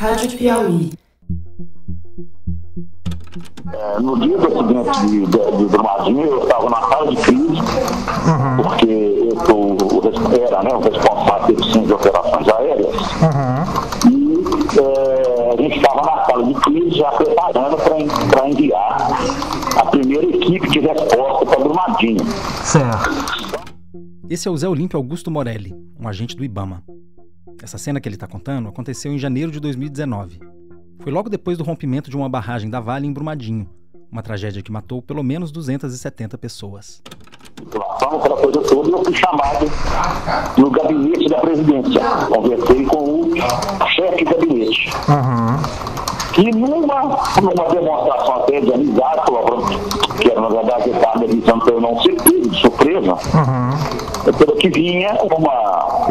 Rádio Piauí. É, no dia do acidente de, de, de Brumadinho, eu estava na sala de crise, uhum. porque eu sou, era né, o responsável pelo centro de operações aéreas. Uhum. E é, a gente estava na sala de crise já preparando para enviar a primeira equipe de resposta para Brumadinho. Certo. Então, Esse é o Zé Olímpio Augusto Morelli, um agente do Ibama. Essa cena que ele está contando aconteceu em janeiro de 2019. Foi logo depois do rompimento de uma barragem da Vale em Brumadinho, uma tragédia que matou pelo menos 270 pessoas. Então, aquela coisa toda, eu fui chamado no gabinete da presidência. Conversei com o chefe de gabinete. Uhum. E numa, numa demonstração até de amizade, que era na verdade a estava evitando para eu não sei, de surpresa, uhum. pelo que vinha uma,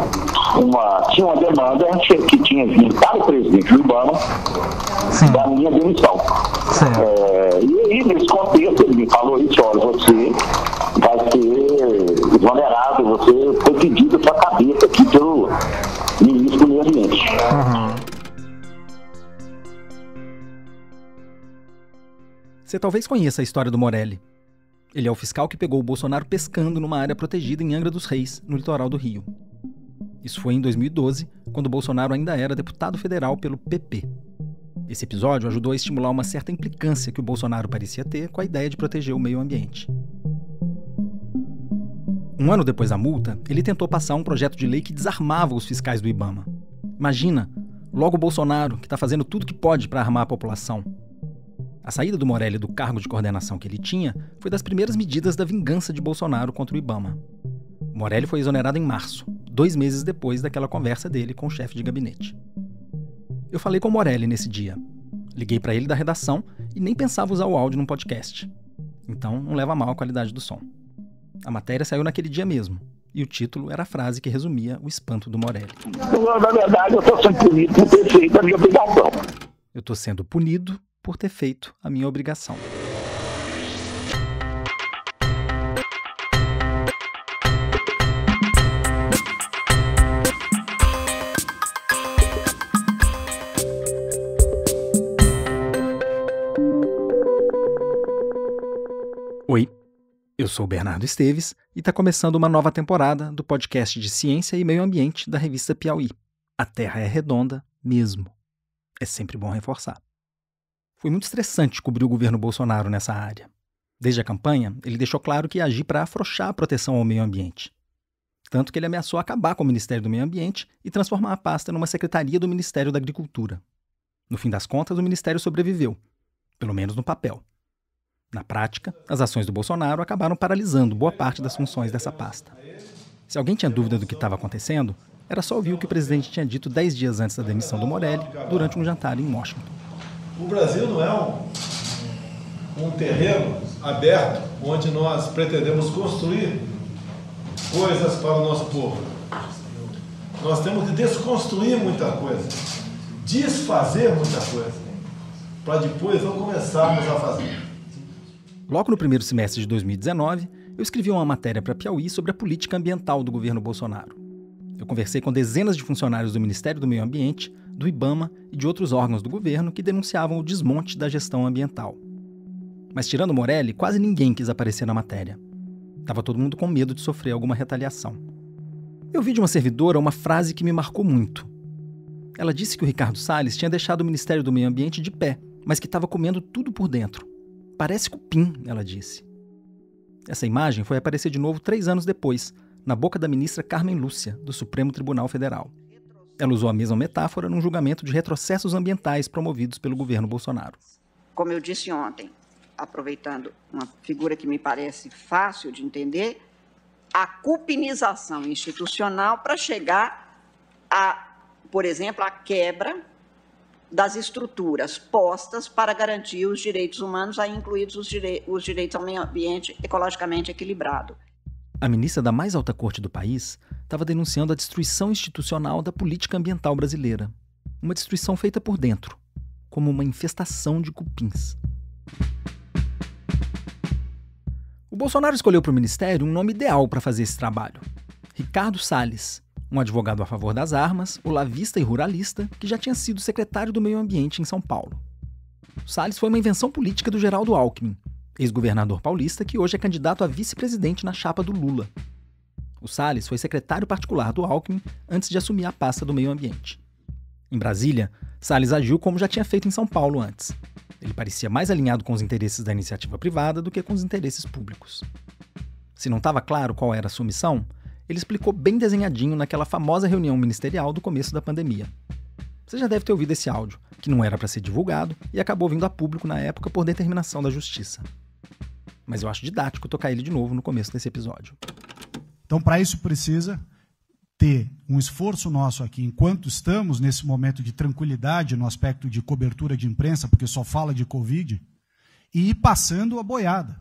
uma, tinha uma demanda que tinha vindo para o presidente urbano da minha demissão. É, e, e nesse contexto ele me falou isso, olha, você vai ser exonerado, você foi pedido a sua cabeça aqui pelo ministro do meio ambiente. Uhum. Você talvez conheça a história do Morelli. Ele é o fiscal que pegou o Bolsonaro pescando numa área protegida em Angra dos Reis, no litoral do Rio. Isso foi em 2012, quando Bolsonaro ainda era deputado federal pelo PP. Esse episódio ajudou a estimular uma certa implicância que o Bolsonaro parecia ter com a ideia de proteger o meio ambiente. Um ano depois da multa, ele tentou passar um projeto de lei que desarmava os fiscais do Ibama. Imagina, logo o Bolsonaro, que está fazendo tudo que pode para armar a população, a saída do Morelli do cargo de coordenação que ele tinha foi das primeiras medidas da vingança de Bolsonaro contra o Ibama. Morelli foi exonerado em março, dois meses depois daquela conversa dele com o chefe de gabinete. Eu falei com o Morelli nesse dia. Liguei para ele da redação e nem pensava usar o áudio num podcast. Então não leva mal a qualidade do som. A matéria saiu naquele dia mesmo, e o título era a frase que resumia o espanto do Morelli. Na verdade, eu estou sendo punido por ter feito a minha obrigação. Eu estou sendo punido por ter feito a minha obrigação. Oi, eu sou Bernardo Esteves e está começando uma nova temporada do podcast de Ciência e Meio Ambiente da revista Piauí. A Terra é redonda mesmo. É sempre bom reforçar. Foi muito estressante cobrir o governo Bolsonaro nessa área. Desde a campanha, ele deixou claro que ia agir para afrouxar a proteção ao meio ambiente. Tanto que ele ameaçou acabar com o Ministério do Meio Ambiente e transformar a pasta numa secretaria do Ministério da Agricultura. No fim das contas, o ministério sobreviveu, pelo menos no papel. Na prática, as ações do Bolsonaro acabaram paralisando boa parte das funções dessa pasta. Se alguém tinha dúvida do que estava acontecendo, era só ouvir o que o presidente tinha dito dez dias antes da demissão do Morelli, durante um jantar em Washington. O Brasil não é um, um terreno aberto onde nós pretendemos construir coisas para o nosso povo. Nós temos que desconstruir muita coisa, desfazer muita coisa, para depois não começarmos a fazer. Logo no primeiro semestre de 2019, eu escrevi uma matéria para Piauí sobre a política ambiental do governo Bolsonaro. Eu conversei com dezenas de funcionários do Ministério do Meio Ambiente do IBAMA e de outros órgãos do governo que denunciavam o desmonte da gestão ambiental. Mas tirando Morelli, quase ninguém quis aparecer na matéria. Tava todo mundo com medo de sofrer alguma retaliação. Eu vi de uma servidora uma frase que me marcou muito. Ela disse que o Ricardo Salles tinha deixado o Ministério do Meio Ambiente de pé, mas que estava comendo tudo por dentro. Parece cupim, ela disse. Essa imagem foi aparecer de novo três anos depois, na boca da ministra Carmen Lúcia, do Supremo Tribunal Federal. Ela usou a mesma metáfora num julgamento de retrocessos ambientais promovidos pelo governo Bolsonaro. Como eu disse ontem, aproveitando uma figura que me parece fácil de entender, a cupinização institucional para chegar a, por exemplo, a quebra das estruturas postas para garantir os direitos humanos, aí incluídos os, os direitos ao meio ambiente ecologicamente equilibrado. A ministra da mais alta corte do país estava denunciando a destruição institucional da política ambiental brasileira. Uma destruição feita por dentro, como uma infestação de cupins. O Bolsonaro escolheu para o ministério um nome ideal para fazer esse trabalho: Ricardo Salles, um advogado a favor das armas, olavista e ruralista, que já tinha sido secretário do Meio Ambiente em São Paulo. Salles foi uma invenção política do Geraldo Alckmin, ex-governador paulista que hoje é candidato a vice-presidente na chapa do Lula, o Salles foi secretário particular do Alckmin antes de assumir a pasta do meio ambiente. Em Brasília, Salles agiu como já tinha feito em São Paulo antes. Ele parecia mais alinhado com os interesses da iniciativa privada do que com os interesses públicos. Se não estava claro qual era a sua missão, ele explicou bem desenhadinho naquela famosa reunião ministerial do começo da pandemia. Você já deve ter ouvido esse áudio, que não era para ser divulgado e acabou vindo a público na época por determinação da justiça. Mas eu acho didático tocar ele de novo no começo desse episódio. Então, para isso precisa ter um esforço nosso aqui, enquanto estamos nesse momento de tranquilidade no aspecto de cobertura de imprensa, porque só fala de Covid, e ir passando a boiada,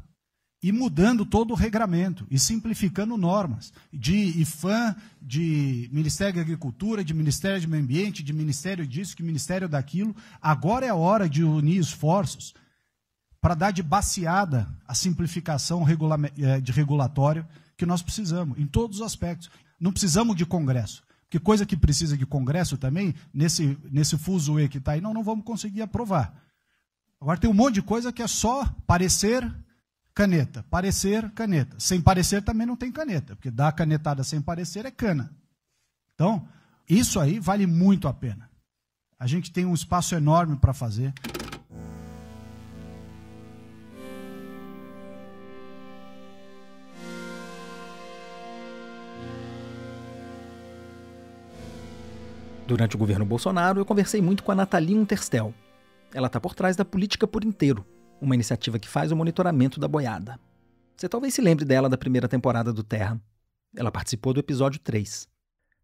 e mudando todo o regramento, e simplificando normas, de IFAM, de Ministério da Agricultura, de Ministério do Meio Ambiente, de Ministério disso, de Ministério daquilo. Agora é a hora de unir esforços para dar de baseada a simplificação eh, de regulatório que nós precisamos, em todos os aspectos. Não precisamos de Congresso. Porque coisa que precisa de Congresso também, nesse, nesse fuso E que está aí, não, não vamos conseguir aprovar. Agora tem um monte de coisa que é só parecer caneta, parecer caneta. Sem parecer também não tem caneta, porque dar canetada sem parecer é cana. Então, isso aí vale muito a pena. A gente tem um espaço enorme para fazer. Durante o governo Bolsonaro, eu conversei muito com a Nathalie Unterstel. Ela está por trás da Política por Inteiro, uma iniciativa que faz o monitoramento da boiada. Você talvez se lembre dela da primeira temporada do Terra. Ela participou do episódio 3.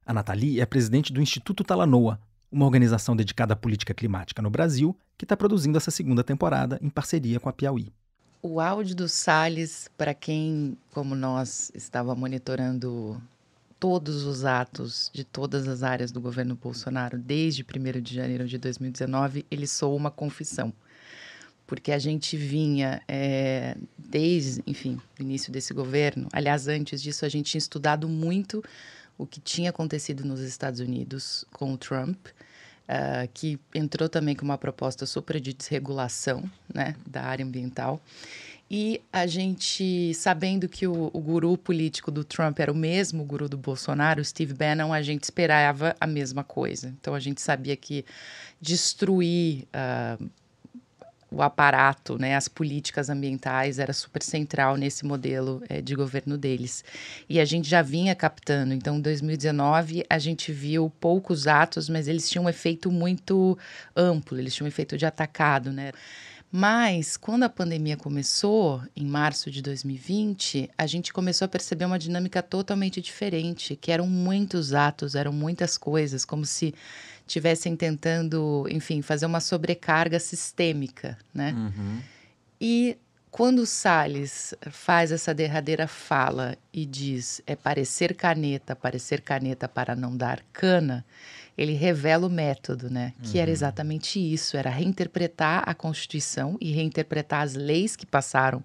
A Nathalie é presidente do Instituto Talanoa, uma organização dedicada à política climática no Brasil, que está produzindo essa segunda temporada em parceria com a Piauí. O áudio do Salles, para quem, como nós, estava monitorando todos os atos de todas as áreas do governo Bolsonaro desde 1 de janeiro de 2019, ele soou uma confissão. Porque a gente vinha, é, desde, enfim, o início desse governo, aliás, antes disso, a gente tinha estudado muito o que tinha acontecido nos Estados Unidos com o Trump, uh, que entrou também com uma proposta super de desregulação né, da área ambiental. E a gente, sabendo que o, o, guru político do Trump era o mesmo o guru do Bolsonaro, Steve Bannon, a gente esperava a mesma coisa. Então a gente sabia que destruir uh, o aparato, né, as políticas ambientais era super central nesse modelo é, de governo deles. E a gente já vinha captando. Então, em 2019, a gente viu poucos atos, mas eles tinham um efeito muito amplo, eles tinham um efeito de atacado, né? Mas quando a pandemia começou, em março de 2020, a gente começou a perceber uma dinâmica totalmente diferente, que eram muitos atos, eram muitas coisas, como se tivessem tentando, enfim, fazer uma sobrecarga sistêmica, né? Uhum. E quando o Salles faz essa derradeira fala e diz é parecer caneta, parecer caneta para não dar cana, ele revela o método, né? Uhum. Que era uhum. exatamente isso, era reinterpretar a Constituição e reinterpretar as leis que passaram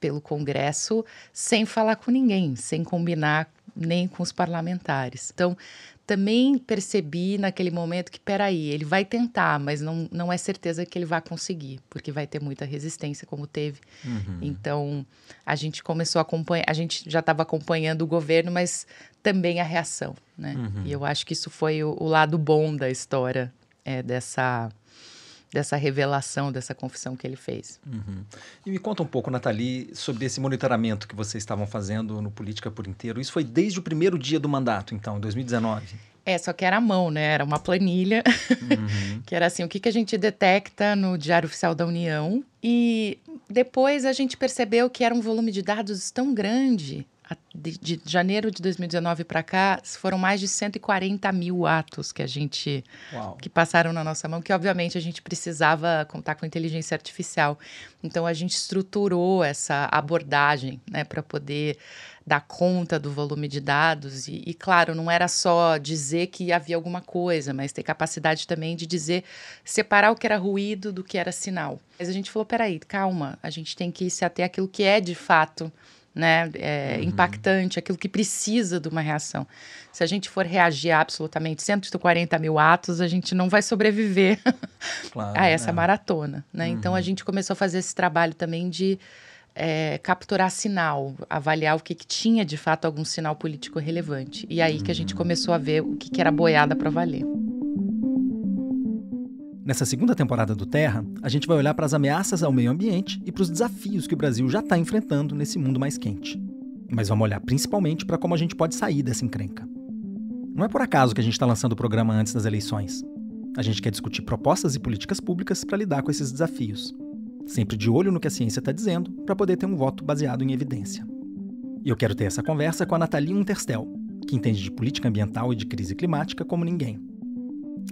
pelo Congresso sem falar com ninguém, sem combinar nem com os parlamentares. Então, também percebi naquele momento que, peraí, ele vai tentar, mas não, não é certeza que ele vai conseguir, porque vai ter muita resistência, como teve. Uhum. Então, a gente começou a acompanhar, a gente já estava acompanhando o governo, mas também a reação, né? Uhum. E eu acho que isso foi o, o lado bom da história, é, dessa dessa revelação, dessa confissão que ele fez. Uhum. E me conta um pouco, Nathalie, sobre esse monitoramento que vocês estavam fazendo no Política por Inteiro. Isso foi desde o primeiro dia do mandato, então, em 2019? É, só que era à mão, né? Era uma planilha, uhum. que era assim, o que, que a gente detecta no Diário Oficial da União. E depois a gente percebeu que era um volume de dados tão grande de, de janeiro de 2019 para cá, foram mais de 140 mil atos que a gente Uau. que passaram na nossa mão, que obviamente a gente precisava contar com inteligência artificial. Então a gente estruturou essa abordagem, né, para poder dar conta do volume de dados e, e, claro, não era só dizer que havia alguma coisa, mas ter capacidade também de dizer, separar o que era ruído do que era sinal. Mas a gente falou, peraí, calma, a gente tem que se ater aquilo que é de fato né, é, uhum. impactante, aquilo que precisa de uma reação. Se a gente for reagir absolutamente 140 mil atos, a gente não vai sobreviver claro, a essa é. maratona. Né? Uhum. Então a uhum. gente começou a fazer esse trabalho também de é, capturar sinal, avaliar o que, que, tinha de fato algum sinal político relevante. E aí uhum. que a gente começou a ver o que, que era boiada para valer. Nessa segunda temporada do Terra, a gente vai olhar para as ameaças ao meio ambiente e para os desafios que o Brasil já está enfrentando nesse mundo mais quente. Mas vamos olhar principalmente para como a gente pode sair dessa encrenca. Não é por acaso que a gente está lançando o programa antes das eleições. A gente quer discutir propostas e políticas públicas para lidar com esses desafios. Sempre de olho no que a ciência está dizendo, para poder ter um voto baseado em evidência. E eu quero ter essa conversa com a Nathalie Unterstel, que entende de política ambiental e de crise climática como ninguém.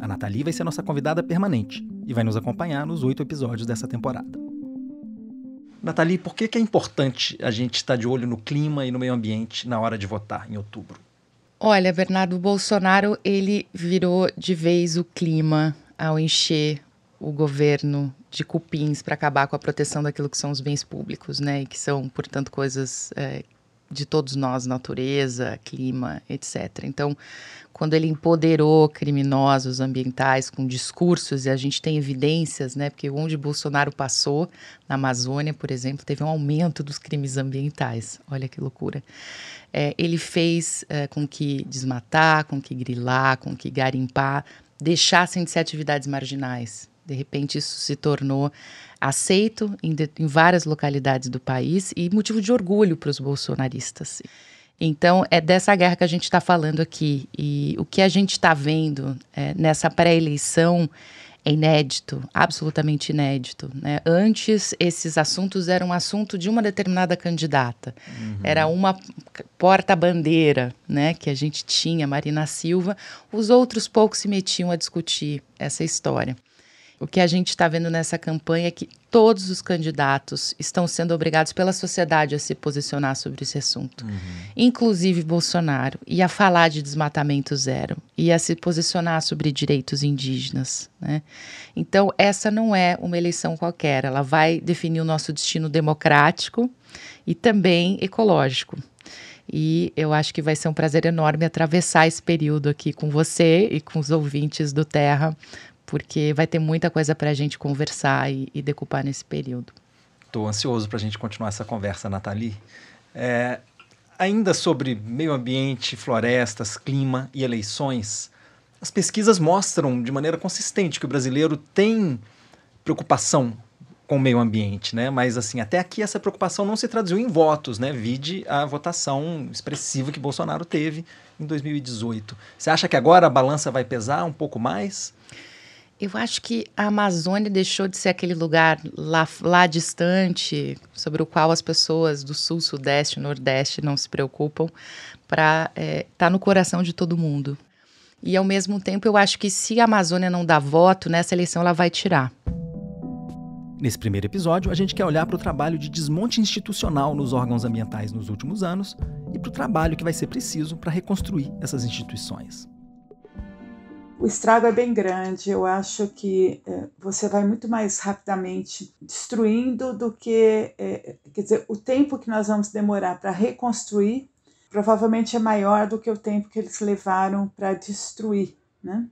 A Nathalie vai ser nossa convidada permanente e vai nos acompanhar nos oito episódios dessa temporada. Nathalie, por que, é importante a gente estar de olho no clima e no meio ambiente na hora de votar em outubro? Olha, Bernardo, Bolsonaro ele virou de vez o clima ao encher o governo de cupins para acabar com a proteção daquilo que são os bens públicos, né? E que são, portanto, coisas é, de todos nós, natureza, clima, etc. Então, quando ele empoderou criminosos ambientais com discursos, e a gente tem evidências, né? Porque onde Bolsonaro passou, na Amazônia, por exemplo, teve um aumento dos crimes ambientais. Olha que loucura. É, ele fez é, com que desmatar, com que grilar, com que garimpar, deixassem de ser atividades marginais. De repente, isso se tornou aceito em, de, em várias localidades do país e motivo de orgulho para os bolsonaristas. Então, é dessa guerra que a gente está falando aqui. E o que a gente está vendo é, nessa pré-eleição é inédito, absolutamente inédito. Né? Antes, esses assuntos eram assunto de uma determinada candidata. Uhum. Era uma porta-bandeira né, que a gente tinha, Marina Silva. Os outros poucos se metiam a discutir essa história. O que a gente está vendo nessa campanha é que todos os candidatos estão sendo obrigados pela sociedade a se posicionar sobre esse assunto, uhum. inclusive Bolsonaro, e a falar de desmatamento zero e a se posicionar sobre direitos indígenas. Né? Então, essa não é uma eleição qualquer, ela vai definir o nosso destino democrático e também ecológico. E eu acho que vai ser um prazer enorme atravessar esse período aqui com você e com os ouvintes do Terra porque vai ter muita coisa para a gente conversar e, e, decupar nesse período. Estou ansioso para a gente continuar essa conversa, Nathalie. É, ainda sobre meio ambiente, florestas, clima e eleições, as pesquisas mostram de maneira consistente que o brasileiro tem preocupação com o meio ambiente, né? Mas assim, até aqui essa preocupação não se traduziu em votos, né? Vide a votação expressiva que Bolsonaro teve em 2018. Você acha que agora a balança vai pesar um pouco mais? Eu acho que a Amazônia deixou de ser aquele lugar lá, lá distante, sobre o qual as pessoas do sul, sudeste, nordeste não se preocupam, para estar é, tá no coração de todo mundo. E ao mesmo tempo, eu acho que se a Amazônia não dá voto, nessa eleição ela vai tirar. Nesse primeiro episódio, a gente quer olhar para o trabalho de desmonte institucional nos órgãos ambientais nos últimos anos e para o trabalho que vai ser preciso para reconstruir essas instituições o estrago é bem grande. Eu acho que é, você vai muito mais rapidamente destruindo do que. É, quer dizer, o tempo que nós vamos demorar para reconstruir provavelmente é maior do que o tempo que eles levaram para destruir. Né?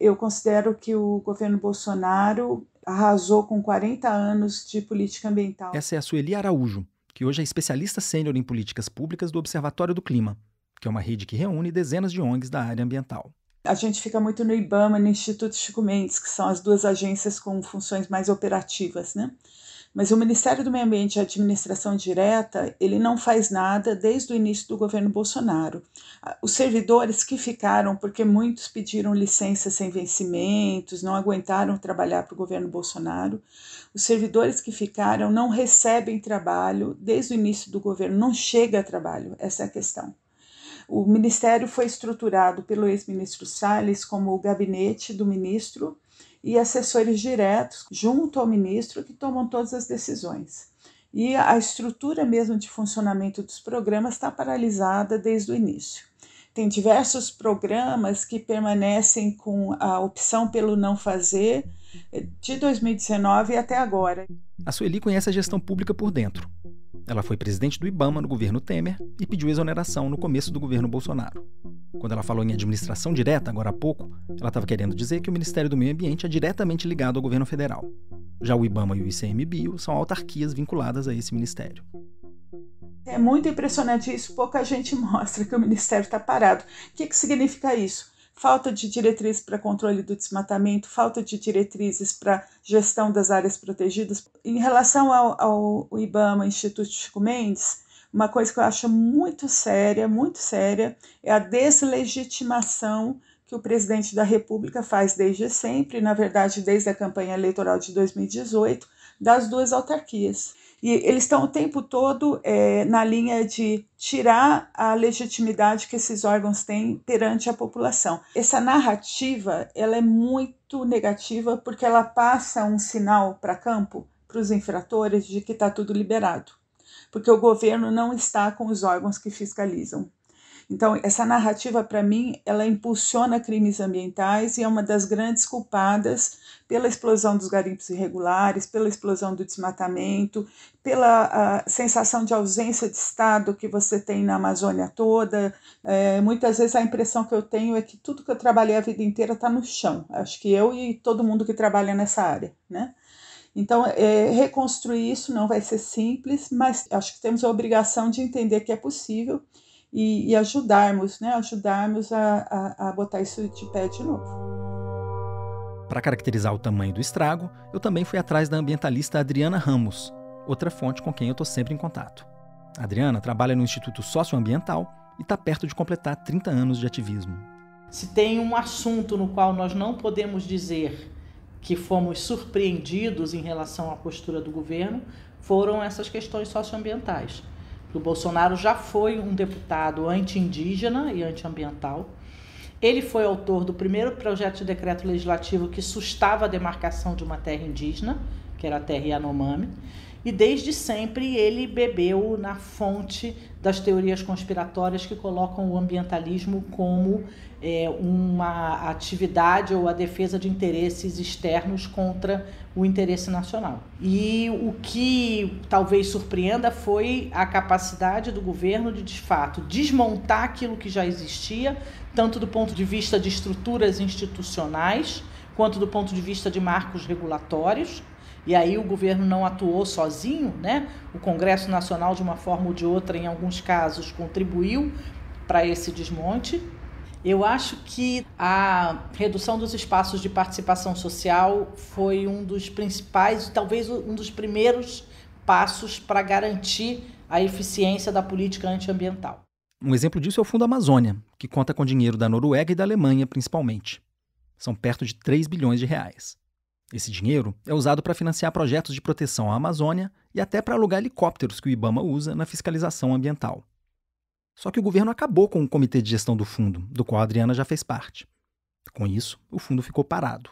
Eu considero que o governo Bolsonaro arrasou com 40 anos de política ambiental. Essa é a Sueli Araújo, que hoje é especialista sênior em políticas públicas do Observatório do Clima, que é uma rede que reúne dezenas de ONGs da área ambiental. A gente fica muito no IBAMA, no Instituto Chico Mendes, que são as duas agências com funções mais operativas, né? Mas o Ministério do Meio Ambiente e Administração Direta, ele não faz nada desde o início do governo Bolsonaro. Os servidores que ficaram, porque muitos pediram licença sem vencimentos, não aguentaram trabalhar para o governo Bolsonaro, os servidores que ficaram não recebem trabalho desde o início do governo, não chega a trabalho, essa é a questão. O ministério foi estruturado pelo ex-ministro Salles como o gabinete do ministro e assessores diretos junto ao ministro que tomam todas as decisões. E a estrutura mesmo de funcionamento dos programas está paralisada desde o início. Tem diversos programas que permanecem com a opção pelo não fazer eh, de 2019 até agora. A Sueli conhece a gestão pública por dentro ela foi presidente do Ibama no governo Temer e pediu exoneração no começo do governo Bolsonaro. Quando ela falou em administração direta, agora há pouco, ela estava querendo dizer que o Ministério do Meio Ambiente é diretamente ligado ao governo federal. Já o Ibama e o ICMBio são autarquias vinculadas a esse ministério. É muito impressionante isso, pouca gente mostra que o Ministério está parado. O que, que significa isso? falta de diretrizes para controle do desmatamento, falta de diretrizes para gestão das áreas protegidas. Em relação ao, ao IBAMA, Instituto Chico Mendes, uma coisa que eu acho muito séria, muito séria, é a deslegitimação que o presidente da República faz desde sempre, na verdade, desde a campanha eleitoral de 2018, das duas autarquias. E eles estão o tempo todo é, na linha de tirar a legitimidade que esses órgãos têm perante a população. Essa narrativa ela é muito negativa porque ela passa um sinal para campo, para os infratores, de que está tudo liberado, porque o governo não está com os órgãos que fiscalizam. Então, essa narrativa, para mim, ela impulsiona crimes ambientais e é uma das grandes culpadas pela explosão dos garimpos irregulares, pela explosão do desmatamento, pela ah, sensação de ausência de Estado que você tem na Amazônia toda. É, muitas vezes a impressão que eu tenho é que tudo que eu trabalhei a vida inteira está no chão. Acho que eu e todo mundo que trabalha nessa área, né? Então, é, reconstruir isso não vai ser simples, mas acho que temos a obrigação de entender que é possível e, e ajudarmos, né? Ajudarmos a, a, a botar isso de pé de novo. Para caracterizar o tamanho do estrago, eu também fui atrás da ambientalista Adriana Ramos, outra fonte com quem eu estou sempre em contato. A Adriana trabalha no Instituto Socioambiental e está perto de completar 30 anos de ativismo. Se tem um assunto no qual nós não podemos dizer que fomos surpreendidos em relação à postura do governo, foram essas questões socioambientais. O Bolsonaro já foi um deputado anti-indígena e anti-ambiental. Ele foi autor do primeiro projeto de decreto legislativo que sustava a demarcação de uma terra indígena, que era a terra Yanomami e desde sempre ele bebeu na fonte das teorias conspiratórias que colocam o ambientalismo como é, uma atividade ou a defesa de interesses externos contra o interesse nacional. E o que talvez surpreenda foi a capacidade do governo de, de fato, desmontar aquilo que já existia, tanto do ponto de vista de estruturas institucionais, quanto do ponto de vista de marcos regulatórios e aí o governo não atuou sozinho, né? O Congresso Nacional, de uma forma ou de outra, em alguns casos, contribuiu para esse desmonte. Eu acho que a redução dos espaços de participação social foi um dos principais, talvez um dos primeiros passos para garantir a eficiência da política antiambiental. Um exemplo disso é o Fundo Amazônia, que conta com dinheiro da Noruega e da Alemanha, principalmente. São perto de 3 bilhões de reais. Esse dinheiro é usado para financiar projetos de proteção à Amazônia e até para alugar helicópteros que o Ibama usa na fiscalização ambiental. Só que o governo acabou com o comitê de gestão do fundo, do qual a Adriana já fez parte. Com isso, o fundo ficou parado.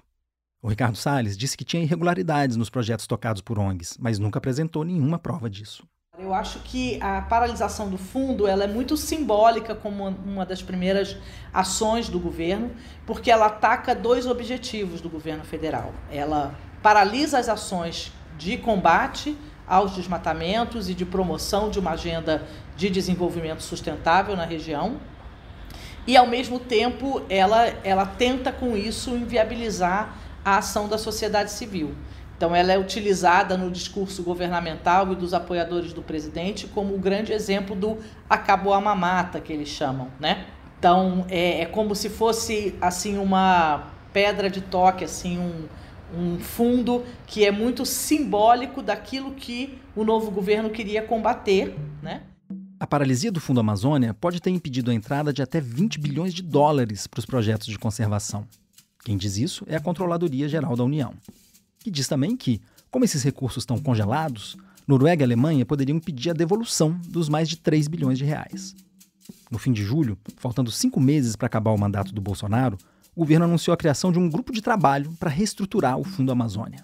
O Ricardo Salles disse que tinha irregularidades nos projetos tocados por ONGs, mas nunca apresentou nenhuma prova disso. Eu acho que a paralisação do fundo ela é muito simbólica como uma das primeiras ações do governo, porque ela ataca dois objetivos do governo federal. Ela paralisa as ações de combate aos desmatamentos e de promoção de uma agenda de desenvolvimento sustentável na região. E, ao mesmo tempo, ela, ela tenta com isso inviabilizar a ação da sociedade civil. Então, ela é utilizada no discurso governamental e dos apoiadores do presidente como o grande exemplo do acabou a mamata, que eles chamam, né? Então, é, é como se fosse, assim, uma pedra de toque, assim, um, um fundo que é muito simbólico daquilo que o novo governo queria combater, né? A paralisia do Fundo Amazônia pode ter impedido a entrada de até 20 bilhões de dólares para os projetos de conservação. Quem diz isso é a Controladoria Geral da União que diz também que, como esses recursos estão congelados, Noruega e Alemanha poderiam pedir a devolução dos mais de 3 bilhões de reais. No fim de julho, faltando cinco meses para acabar o mandato do Bolsonaro, o governo anunciou a criação de um grupo de trabalho para reestruturar o Fundo Amazônia.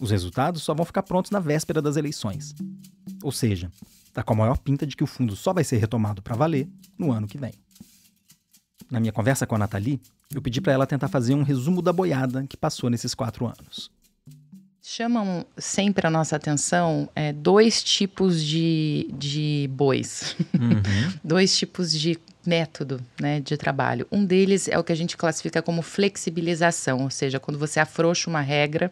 Os resultados só vão ficar prontos na véspera das eleições. Ou seja, está com a maior pinta de que o fundo só vai ser retomado para valer no ano que vem. Na minha conversa com a Nathalie, eu pedi para ela tentar fazer um resumo da boiada que passou nesses quatro anos. Chamam sempre a nossa atenção é, dois tipos de, de bois, uhum. dois tipos de método né, de trabalho. Um deles é o que a gente classifica como flexibilização, ou seja, quando você afrouxa uma regra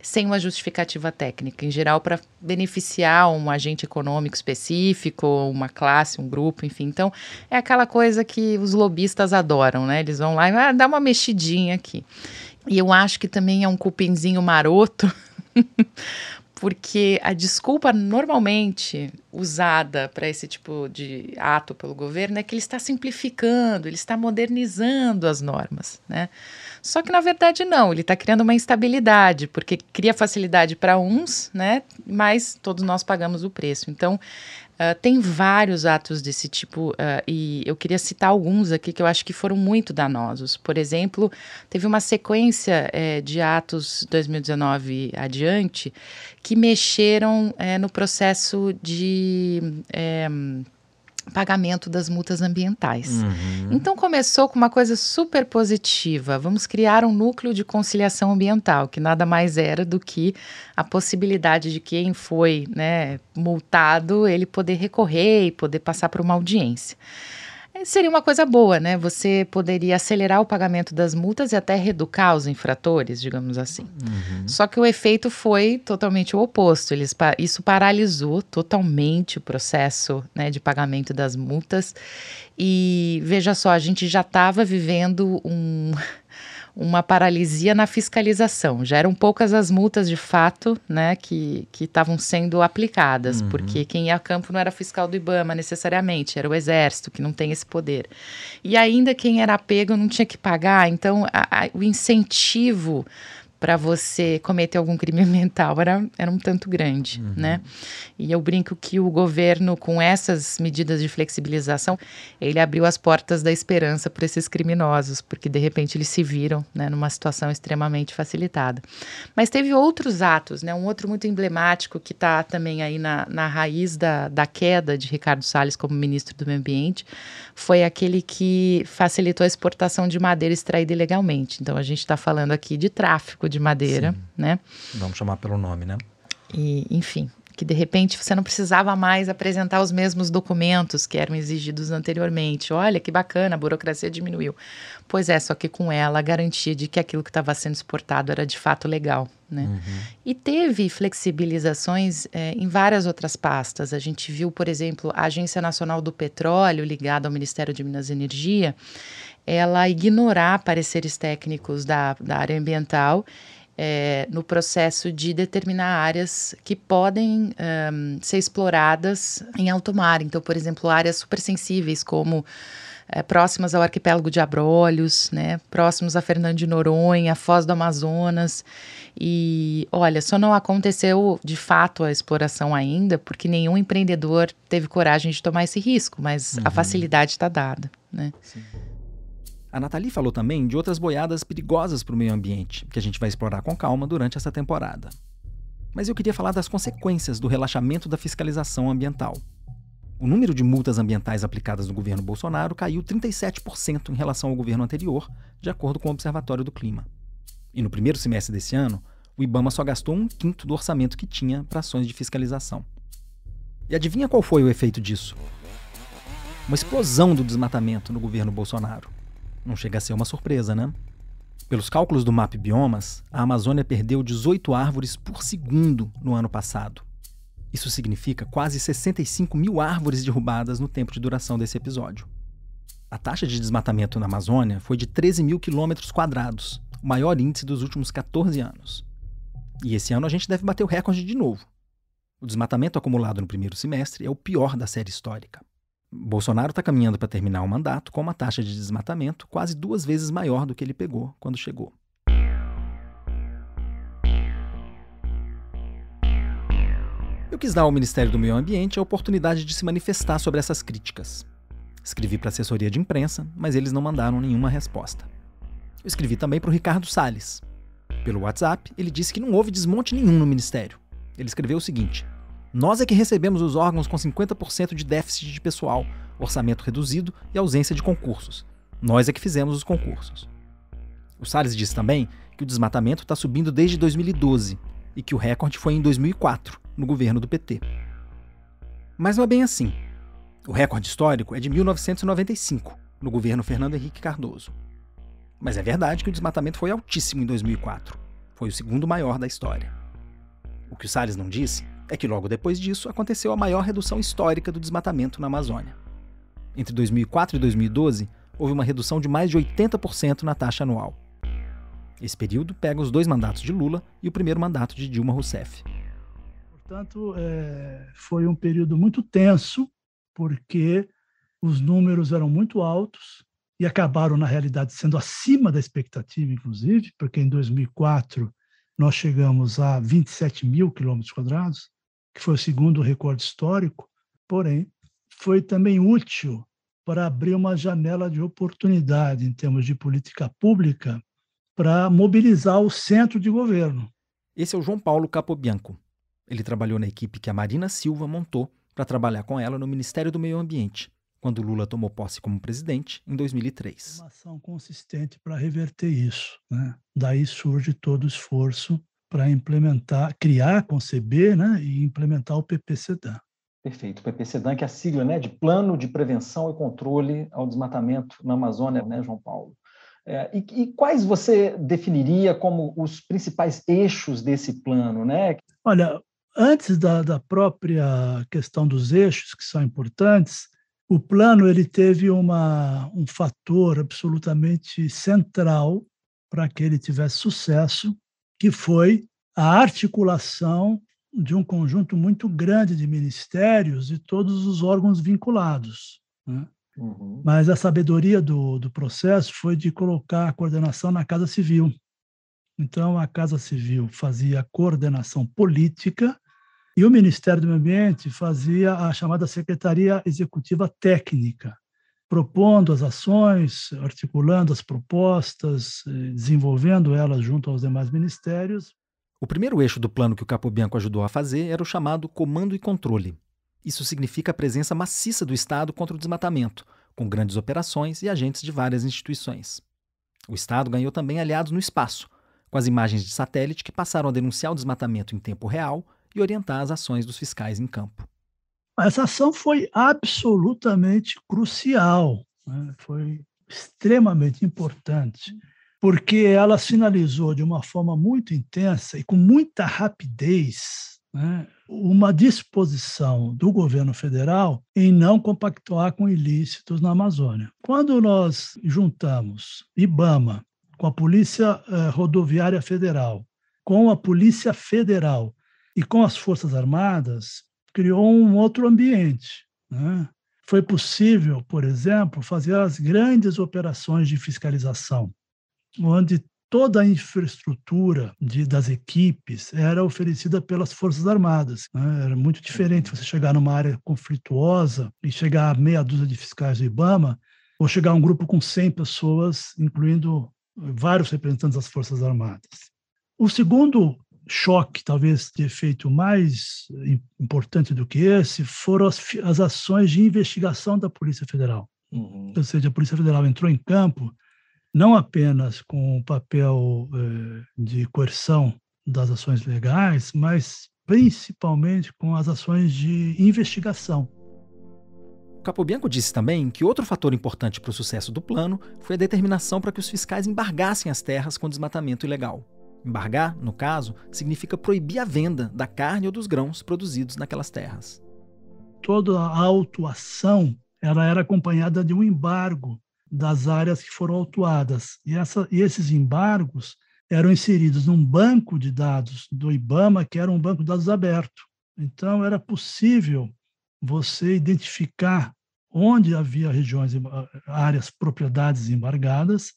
sem uma justificativa técnica, em geral para beneficiar um agente econômico específico, uma classe, um grupo, enfim. Então, é aquela coisa que os lobistas adoram, né? Eles vão lá e ah, dá uma mexidinha aqui. E eu acho que também é um cupinzinho maroto, porque a desculpa normalmente usada para esse tipo de ato pelo governo é que ele está simplificando, ele está modernizando as normas, né? Só que na verdade não, ele está criando uma instabilidade, porque cria facilidade para uns, né? Mas todos nós pagamos o preço. Então ah, tem vários atos desse tipo uh, e eu queria citar alguns aqui que eu acho que foram muito danosos. Por exemplo, teve uma sequência é, de atos 2019 adiante que mexeram é, no processo de. É, pagamento das multas ambientais. Uhum. Então começou com uma coisa super positiva. Vamos criar um núcleo de conciliação ambiental, que nada mais era do que a possibilidade de quem foi né, multado ele poder recorrer e poder passar por uma audiência. É, seria uma coisa boa, né? Você poderia acelerar o pagamento das multas e até reeducar os infratores, digamos assim. Uhum. Só que o efeito foi totalmente o oposto. Eles, isso paralisou totalmente o processo né, de pagamento das multas. E veja só, a gente já estava vivendo um uma paralisia na fiscalização. Já eram poucas as multas de fato né, que estavam sendo aplicadas, uhum. porque quem ia a campo não era fiscal do IBAMA necessariamente, era o Exército, que não tem esse poder. E ainda quem era pego não tinha que pagar, então a, a, o incentivo para você cometer algum crime ambiental era, era um tanto grande, uhum. né? E eu brinco que o governo, com essas medidas de flexibilização, ele abriu as portas da esperança para esses criminosos, porque de repente eles se viram né, numa situação extremamente facilitada. Mas teve outros atos, né? Um outro muito emblemático que está também aí na, na raiz da, da queda de Ricardo Salles como ministro do Meio Ambiente foi aquele que facilitou a exportação de madeira extraída ilegalmente. Então a gente está falando aqui de tráfico de madeira, Sim. né? Vamos chamar pelo nome, né? E, enfim, que de repente você não precisava mais apresentar os mesmos documentos que eram exigidos anteriormente. Olha que bacana, a burocracia diminuiu. Pois é, só que com ela a garantia de que aquilo que estava sendo exportado era de fato legal. Né? Uhum. E teve flexibilizações é, em várias outras pastas. A gente viu, por exemplo, a Agência Nacional do Petróleo, ligada ao Ministério de Minas e Energia, ela ignorar pareceres técnicos da, da área ambiental é, no processo de determinar áreas que podem um, ser exploradas em alto mar. Então, por exemplo, áreas supersensíveis como é, próximas ao arquipélago de Abrolhos, né, próximos a Fernando de Noronha, a Foz do Amazonas. E olha, só não aconteceu de fato a exploração ainda, porque nenhum empreendedor teve coragem de tomar esse risco, mas uhum. a facilidade está dada. Né? Sim. A Nathalie falou também de outras boiadas perigosas para o meio ambiente, que a gente vai explorar com calma durante essa temporada. Mas eu queria falar das consequências do relaxamento da fiscalização ambiental o número de multas ambientais aplicadas no governo Bolsonaro caiu 37% em relação ao governo anterior, de acordo com o Observatório do Clima. E no primeiro semestre desse ano, o Ibama só gastou um quinto do orçamento que tinha para ações de fiscalização. E adivinha qual foi o efeito disso? Uma explosão do desmatamento no governo Bolsonaro. Não chega a ser uma surpresa, né? Pelos cálculos do MAP Biomas, a Amazônia perdeu 18 árvores por segundo no ano passado isso significa quase 65 mil árvores derrubadas no tempo de duração desse episódio. A taxa de desmatamento na Amazônia foi de 13 mil quilômetros quadrados, o maior índice dos últimos 14 anos. E esse ano a gente deve bater o recorde de novo. O desmatamento acumulado no primeiro semestre é o pior da série histórica. Bolsonaro está caminhando para terminar o mandato com uma taxa de desmatamento quase duas vezes maior do que ele pegou quando chegou. O que dar ao Ministério do Meio Ambiente a oportunidade de se manifestar sobre essas críticas. Escrevi para a assessoria de imprensa, mas eles não mandaram nenhuma resposta. Eu escrevi também para o Ricardo Salles. Pelo WhatsApp, ele disse que não houve desmonte nenhum no Ministério. Ele escreveu o seguinte: Nós é que recebemos os órgãos com 50% de déficit de pessoal, orçamento reduzido e ausência de concursos. Nós é que fizemos os concursos. O Salles disse também que o desmatamento está subindo desde 2012 e que o recorde foi em 2004, no governo do PT. Mas não é bem assim. O recorde histórico é de 1995, no governo Fernando Henrique Cardoso. Mas é verdade que o desmatamento foi altíssimo em 2004. Foi o segundo maior da história. O que o Salles não disse é que logo depois disso aconteceu a maior redução histórica do desmatamento na Amazônia. Entre 2004 e 2012, houve uma redução de mais de 80% na taxa anual. Esse período pega os dois mandatos de Lula e o primeiro mandato de Dilma Rousseff. Portanto, é, foi um período muito tenso, porque os números eram muito altos e acabaram, na realidade, sendo acima da expectativa, inclusive, porque em 2004 nós chegamos a 27 mil quilômetros quadrados, que foi o segundo recorde histórico, porém, foi também útil para abrir uma janela de oportunidade em termos de política pública para mobilizar o centro de governo. Esse é o João Paulo Capobianco. Ele trabalhou na equipe que a Marina Silva montou para trabalhar com ela no Ministério do Meio Ambiente, quando Lula tomou posse como presidente em 2003. Uma ação consistente para reverter isso. Né? Daí surge todo o esforço para implementar, criar, conceber né? e implementar o PPCDAN. Perfeito. O PPCDAN, que é a sigla né, de Plano de Prevenção e Controle ao Desmatamento na Amazônia, né, João Paulo? É, e, e, quais você definiria como os principais eixos desse plano, né? Olha, antes da, da própria questão dos eixos, que são importantes, o plano ele teve uma, um fator absolutamente central para que ele tivesse sucesso, que foi a articulação de um conjunto muito grande de ministérios e todos os órgãos vinculados. Né? Uhum. Mas a sabedoria do, do processo foi de colocar a coordenação na Casa Civil. Então, a Casa Civil fazia a coordenação política e o Ministério do Meio Ambiente fazia a chamada Secretaria Executiva Técnica, propondo as ações, articulando as propostas, eh, desenvolvendo elas junto aos demais ministérios. O primeiro eixo do plano que o Bianco ajudou a fazer era o chamado comando e controle. Isso significa a presença maciça do Estado contra o desmatamento, com grandes operações e agentes de várias instituições. O Estado ganhou também aliados no espaço, com as imagens de satélite que passaram a denunciar o desmatamento em tempo real e orientar as ações dos fiscais em campo. Essa ação foi absolutamente crucial, né? foi extremamente importante, porque ela sinalizou de uma forma muito intensa e com muita rapidez né, uma disposição do governo federal em não compactuar com ilícitos na Amazônia. Quando nós juntamos IBAMA com a Polícia eh, Rodoviária Federal, com a Polícia Federal e com as Forças Armadas, criou um outro ambiente. Né? Foi possível, por exemplo, fazer as grandes operações de fiscalização, onde toda a infraestrutura de, das equipes era oferecida pelas Forças Armadas. Né? Era muito diferente você chegar numa área conflituosa e chegar a meia dúzia de fiscais do Ibama, ou chegar a um grupo com 100 pessoas, incluindo vários representantes das Forças Armadas. O segundo choque, talvez de efeito mais importante do que esse, foram as, as ações de investigação da Polícia Federal. Uhum. Ou seja, a Polícia Federal entrou em campo não apenas com o papel eh, de coerção das ações legais, mas principalmente com as ações de investigação. Capobianco disse também que outro fator importante para o sucesso do plano foi a determinação para que os fiscais embargassem as terras com desmatamento ilegal. Embargar, no caso, significa proibir a venda da carne ou dos grãos produzidos naquelas terras. Toda a autuação ela era acompanhada de um embargo das áreas que foram autuadas. E, essa, e esses embargos eram inseridos num banco de dados do IBAMA, que era um banco de dados aberto. Então, era possível você identificar onde havia regiões, áreas, propriedades embargadas,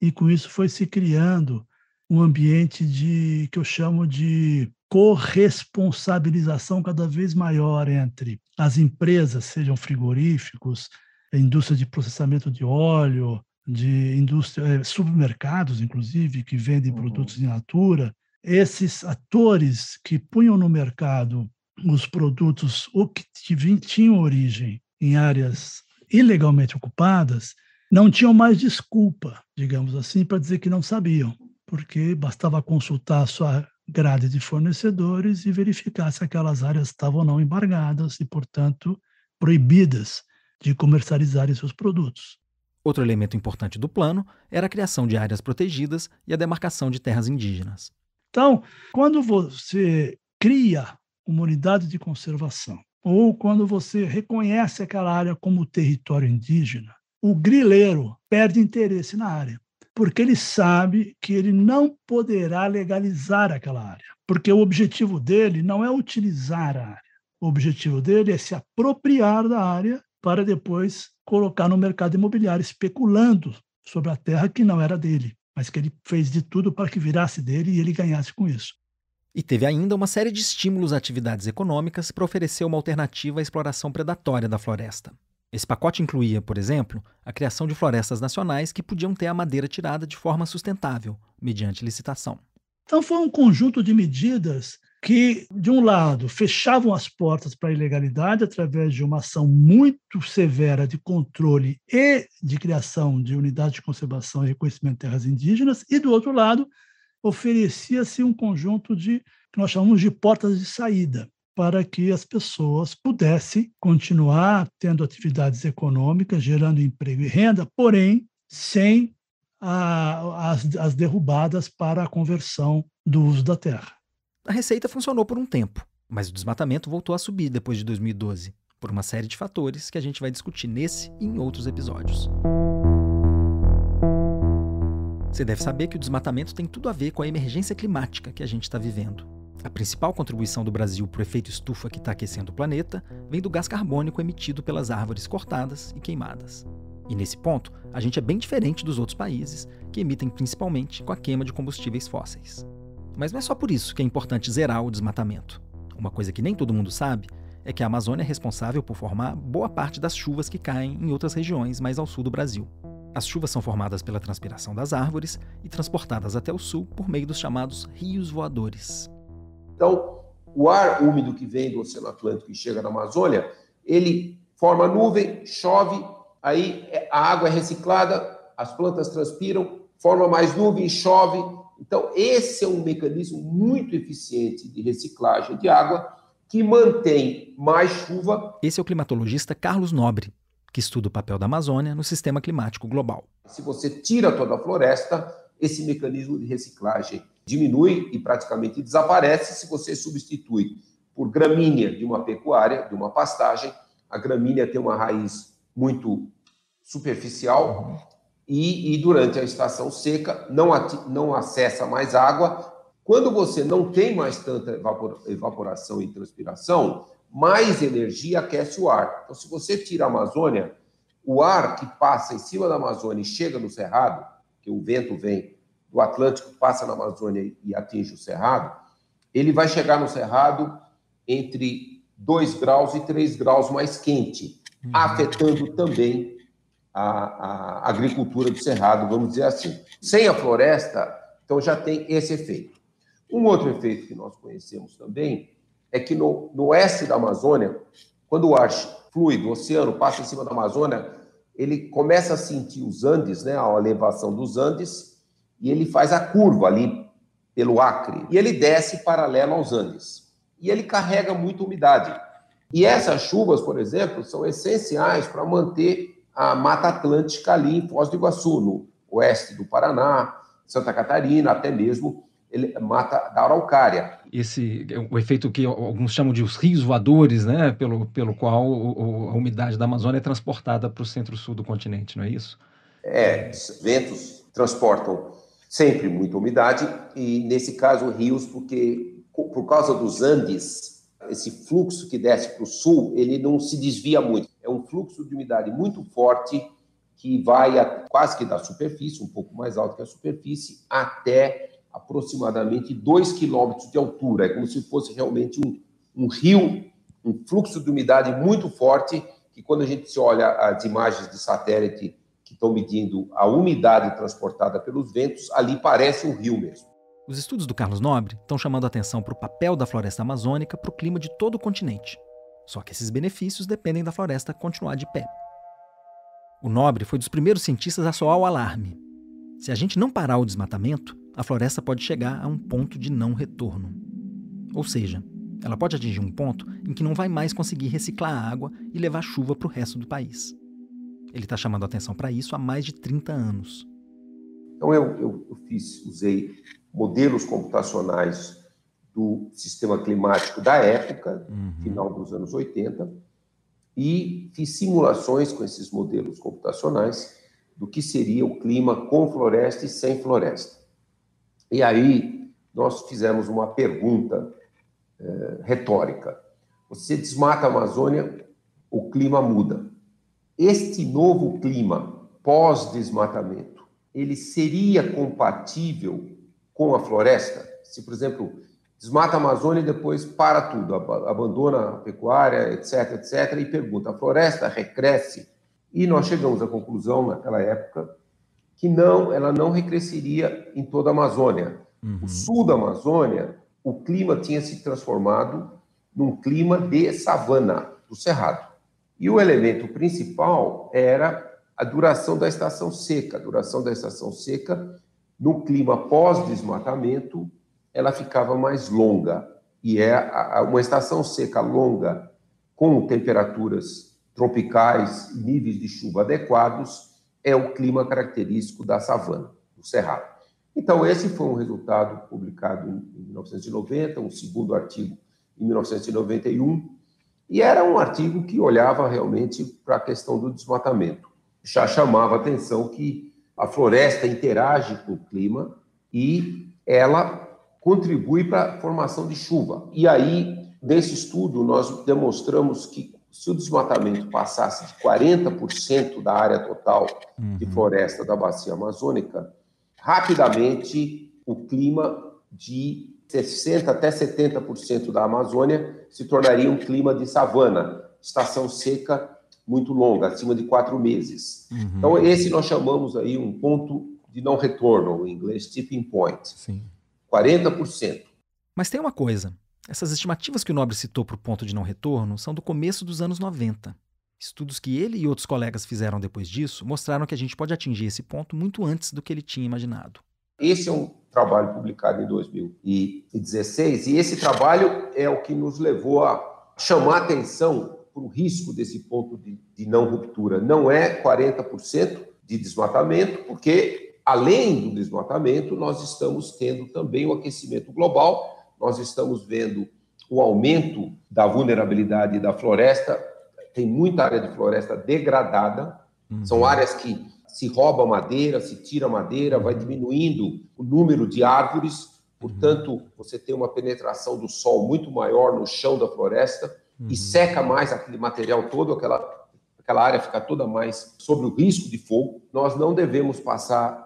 e com isso foi se criando um ambiente de que eu chamo de corresponsabilização cada vez maior entre as empresas, sejam frigoríficos, indústria de processamento de óleo, de indústria, é, supermercados, inclusive, que vendem uhum. produtos in natura, esses atores que punham no mercado os produtos ou que tinham origem em áreas ilegalmente ocupadas, não tinham mais desculpa, digamos assim, para dizer que não sabiam, porque bastava consultar a sua grade de fornecedores e verificar se aquelas áreas estavam ou não embargadas e, portanto, proibidas de comercializarem seus produtos. Outro elemento importante do plano era a criação de áreas protegidas e a demarcação de terras indígenas. Então, quando você cria uma unidade de conservação, ou quando você reconhece aquela área como território indígena, o grileiro perde interesse na área, porque ele sabe que ele não poderá legalizar aquela área, porque o objetivo dele não é utilizar a área. O objetivo dele é se apropriar da área para depois colocar no mercado imobiliário, especulando sobre a terra que não era dele, mas que ele fez de tudo para que virasse dele e ele ganhasse com isso. E teve ainda uma série de estímulos a atividades econômicas para oferecer uma alternativa à exploração predatória da floresta. Esse pacote incluía, por exemplo, a criação de florestas nacionais que podiam ter a madeira tirada de forma sustentável, mediante licitação. Então, foi um conjunto de medidas que, de um lado, fechavam as portas para a ilegalidade através de uma ação muito severa de controle e de criação de unidades de conservação e reconhecimento de terras indígenas, e, do outro lado, oferecia-se um conjunto de, que nós chamamos de portas de saída, para que as pessoas pudessem continuar tendo atividades econômicas, gerando emprego e renda, porém, sem a, as, as derrubadas para a conversão do uso da terra. A receita funcionou por um tempo, mas o desmatamento voltou a subir depois de 2012, por uma série de fatores que a gente vai discutir nesse e em outros episódios. Você deve saber que o desmatamento tem tudo a ver com a emergência climática que a gente está vivendo. A principal contribuição do Brasil para o efeito estufa que está aquecendo o planeta vem do gás carbônico emitido pelas árvores cortadas e queimadas. E nesse ponto, a gente é bem diferente dos outros países, que emitem principalmente com a queima de combustíveis fósseis. Mas não é só por isso que é importante zerar o desmatamento. Uma coisa que nem todo mundo sabe é que a Amazônia é responsável por formar boa parte das chuvas que caem em outras regiões mais ao sul do Brasil. As chuvas são formadas pela transpiração das árvores e transportadas até o sul por meio dos chamados rios voadores. Então, o ar úmido que vem do Oceano Atlântico e chega na Amazônia, ele forma nuvem, chove, aí a água é reciclada, as plantas transpiram, forma mais nuvem, chove, então, esse é um mecanismo muito eficiente de reciclagem de água que mantém mais chuva. Esse é o climatologista Carlos Nobre, que estuda o papel da Amazônia no sistema climático global. Se você tira toda a floresta, esse mecanismo de reciclagem diminui e praticamente desaparece se você substitui por gramínea de uma pecuária, de uma pastagem. A gramínea tem uma raiz muito superficial uhum e, e durante a estação seca não, não acessa mais água. Quando você não tem mais tanta evaporação e transpiração, mais energia aquece o ar. Então, se você tira a Amazônia, o ar que passa em cima da Amazônia e chega no Cerrado, que o vento vem do Atlântico, passa na Amazônia e atinge o Cerrado, ele vai chegar no Cerrado entre 2 graus e 3 graus mais quente, uhum. afetando também a, a agricultura do cerrado, vamos dizer assim. Sem a floresta, então já tem esse efeito. Um outro efeito que nós conhecemos também é que no, no oeste da Amazônia, quando o ar flui do oceano, passa em cima da Amazônia, ele começa a sentir os Andes, né, a elevação dos Andes, e ele faz a curva ali pelo Acre, e ele desce paralelo aos Andes. E ele carrega muita umidade. E essas chuvas, por exemplo, são essenciais para manter a Mata Atlântica ali em Foz do Iguaçu, no oeste do Paraná, Santa Catarina, até mesmo mata da araucária. Esse é o efeito que alguns chamam de os rios voadores, né, pelo, pelo qual o, a umidade da Amazônia é transportada para o centro-sul do continente, não é isso? É, ventos transportam sempre muita umidade e nesse caso rios porque por causa dos Andes esse fluxo que desce para o sul, ele não se desvia muito. É um fluxo de umidade muito forte que vai a, quase que da superfície, um pouco mais alto que a superfície, até aproximadamente 2 quilômetros de altura. É como se fosse realmente um, um rio, um fluxo de umidade muito forte, que quando a gente se olha as imagens de satélite que estão medindo a umidade transportada pelos ventos, ali parece um rio mesmo. Os estudos do Carlos Nobre estão chamando a atenção para o papel da floresta amazônica para o clima de todo o continente. Só que esses benefícios dependem da floresta continuar de pé. O Nobre foi dos primeiros cientistas a soar o alarme. Se a gente não parar o desmatamento, a floresta pode chegar a um ponto de não retorno. Ou seja, ela pode atingir um ponto em que não vai mais conseguir reciclar a água e levar chuva para o resto do país. Ele está chamando a atenção para isso há mais de 30 anos. Então, eu, eu, fiz, usei modelos computacionais do sistema climático da época, uhum. final dos anos 80, e fiz simulações com esses modelos computacionais do que seria o clima com floresta e sem floresta. E aí nós fizemos uma pergunta eh, retórica: você desmata a Amazônia, o clima muda. Este novo clima pós-desmatamento ele seria compatível com a floresta? Se, por exemplo, desmata a Amazônia e depois para tudo, abandona a pecuária, etc., etc., e pergunta: a floresta recresce? E nós chegamos à conclusão, naquela época, que não, ela não recresceria em toda a Amazônia. Uhum. O sul da Amazônia, o clima tinha se transformado num clima de savana, do cerrado. E o elemento principal era a duração da estação seca. A duração da estação seca, no clima pós-desmatamento, ela ficava mais longa. E é uma estação seca longa, com temperaturas tropicais e níveis de chuva adequados, é o clima característico da savana, do cerrado. Então, esse foi um resultado publicado em 1990, um segundo artigo em 1991, e era um artigo que olhava realmente para a questão do desmatamento já chamava a atenção que a floresta interage com o clima e ela contribui para a formação de chuva. E aí, nesse estudo, nós demonstramos que se o desmatamento passasse de 40% da área total de uhum. floresta da bacia amazônica, rapidamente o clima de 60 até 70% da Amazônia se tornaria um clima de savana, estação seca muito longa, acima de quatro meses. Uhum. Então, esse nós chamamos aí um ponto de não retorno, em inglês tipping point. Sim. 40%. Mas tem uma coisa. Essas estimativas que o Nobre citou para o ponto de não retorno são do começo dos anos 90. Estudos que ele e outros colegas fizeram depois disso mostraram que a gente pode atingir esse ponto muito antes do que ele tinha imaginado. Esse é um trabalho publicado em 2016 e esse trabalho é o que nos levou a chamar a atenção o risco desse ponto de, de não ruptura. Não é 40% de desmatamento, porque além do desmatamento, nós estamos tendo também o aquecimento global, nós estamos vendo o aumento da vulnerabilidade da floresta, tem muita área de floresta degradada, uhum. são áreas que se rouba madeira, se tira madeira, vai uhum. diminuindo o número de árvores, uhum. portanto, você tem uma penetração do sol muito maior no chão da floresta, uhum. e seca mais aquele material todo, aquela, aquela área fica toda mais sobre o risco de fogo. Nós não devemos passar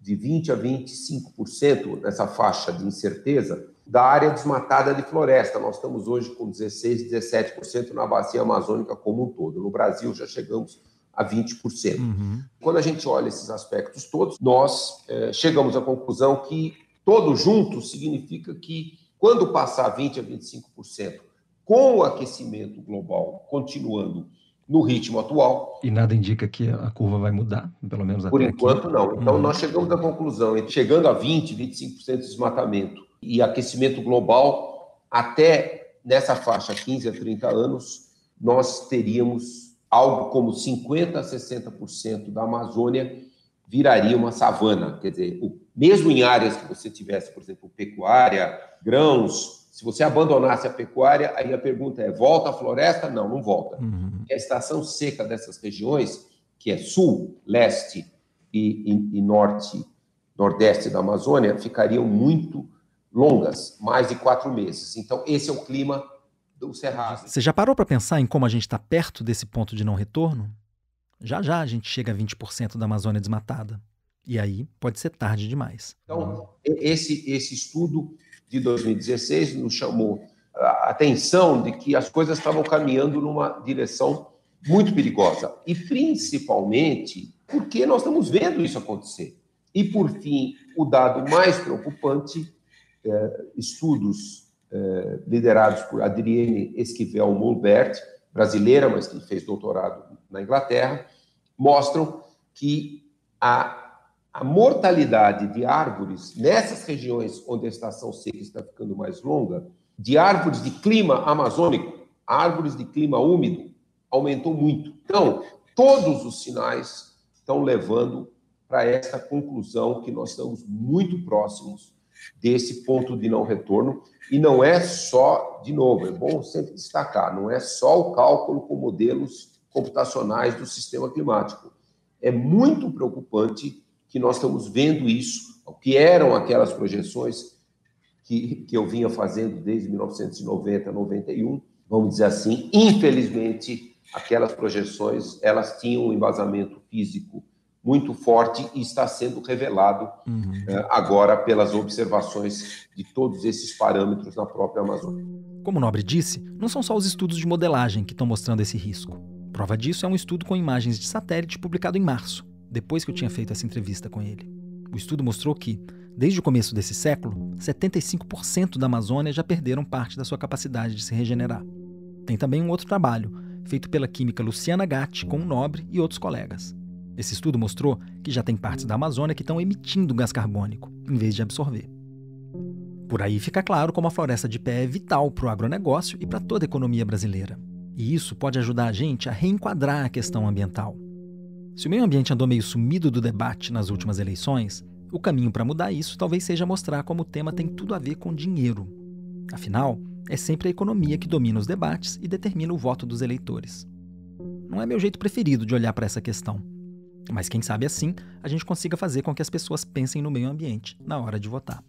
de 20% a 25% nessa faixa de incerteza da área desmatada de floresta. Nós estamos hoje com 16%, 17% na bacia amazônica como um todo. No Brasil já chegamos a 20%. Uhum. Quando a gente olha esses aspectos todos, nós eh, chegamos à conclusão que todo junto significa que quando passar 20% a 25% com o aquecimento global continuando no ritmo atual. E nada indica que a curva vai mudar, pelo menos até Por enquanto, aqui. não. Então, hum. nós chegamos à conclusão, chegando a 20%, 25% de desmatamento e aquecimento global, até nessa faixa 15 a 30 anos, nós teríamos algo como 50% a 60% da Amazônia viraria uma savana. Quer dizer, mesmo em áreas que você tivesse, por exemplo, pecuária, grãos, se você abandonasse a pecuária, aí a pergunta é: volta a floresta? Não, não volta. Uhum. É a estação seca dessas regiões, que é sul, leste e, e, e norte, nordeste da Amazônia, ficariam muito longas, mais de quatro meses. Então, esse é o clima do Cerrado. Você já parou para pensar em como a gente está perto desse ponto de não retorno? Já já a gente chega a 20% da Amazônia desmatada. E aí pode ser tarde demais. Então, esse, esse estudo de 2016 nos chamou a atenção de que as coisas estavam caminhando numa direção muito perigosa. E principalmente porque nós estamos vendo isso acontecer. E, por fim, o dado mais preocupante: eh, estudos eh, liderados por Adrienne Esquivel Mulbert, brasileira, mas que fez doutorado na Inglaterra, mostram que a a mortalidade de árvores nessas regiões onde a estação seca está ficando mais longa, de árvores de clima amazônico, árvores de clima úmido, aumentou muito. Então, todos os sinais estão levando para esta conclusão que nós estamos muito próximos desse ponto de não retorno. E não é só, de novo, é bom sempre destacar, não é só o cálculo com modelos computacionais do sistema climático. É muito preocupante que nós estamos vendo isso, o que eram aquelas projeções que, que eu vinha fazendo desde 1990, 91, vamos dizer assim. Infelizmente, aquelas projeções elas tinham um embasamento físico muito forte e está sendo revelado uhum. Eh, agora pelas observações de todos esses parâmetros na própria Amazônia. Como o Nobre disse, não são só os estudos de modelagem que estão mostrando esse risco. Prova disso é um estudo com imagens de satélite publicado em março, depois que eu tinha feito essa entrevista com ele. O estudo mostrou que, desde o começo desse século, 75% da Amazônia já perderam parte da sua capacidade de se regenerar. Tem também um outro trabalho, feito pela química Luciana Gatti com o nobre e outros colegas. Esse estudo mostrou que já tem partes da Amazônia que estão emitindo gás carbônico, em vez de absorver. Por aí fica claro como a floresta de pé é vital para o agronegócio e para toda a economia brasileira. E isso pode ajudar a gente a reenquadrar a questão ambiental, se o meio ambiente andou meio sumido do debate nas últimas eleições, o caminho para mudar isso talvez seja mostrar como o tema tem tudo a ver com dinheiro. Afinal, é sempre a economia que domina os debates e determina o voto dos eleitores. Não é meu jeito preferido de olhar para essa questão, mas quem sabe assim a gente consiga fazer com que as pessoas pensem no meio ambiente na hora de votar.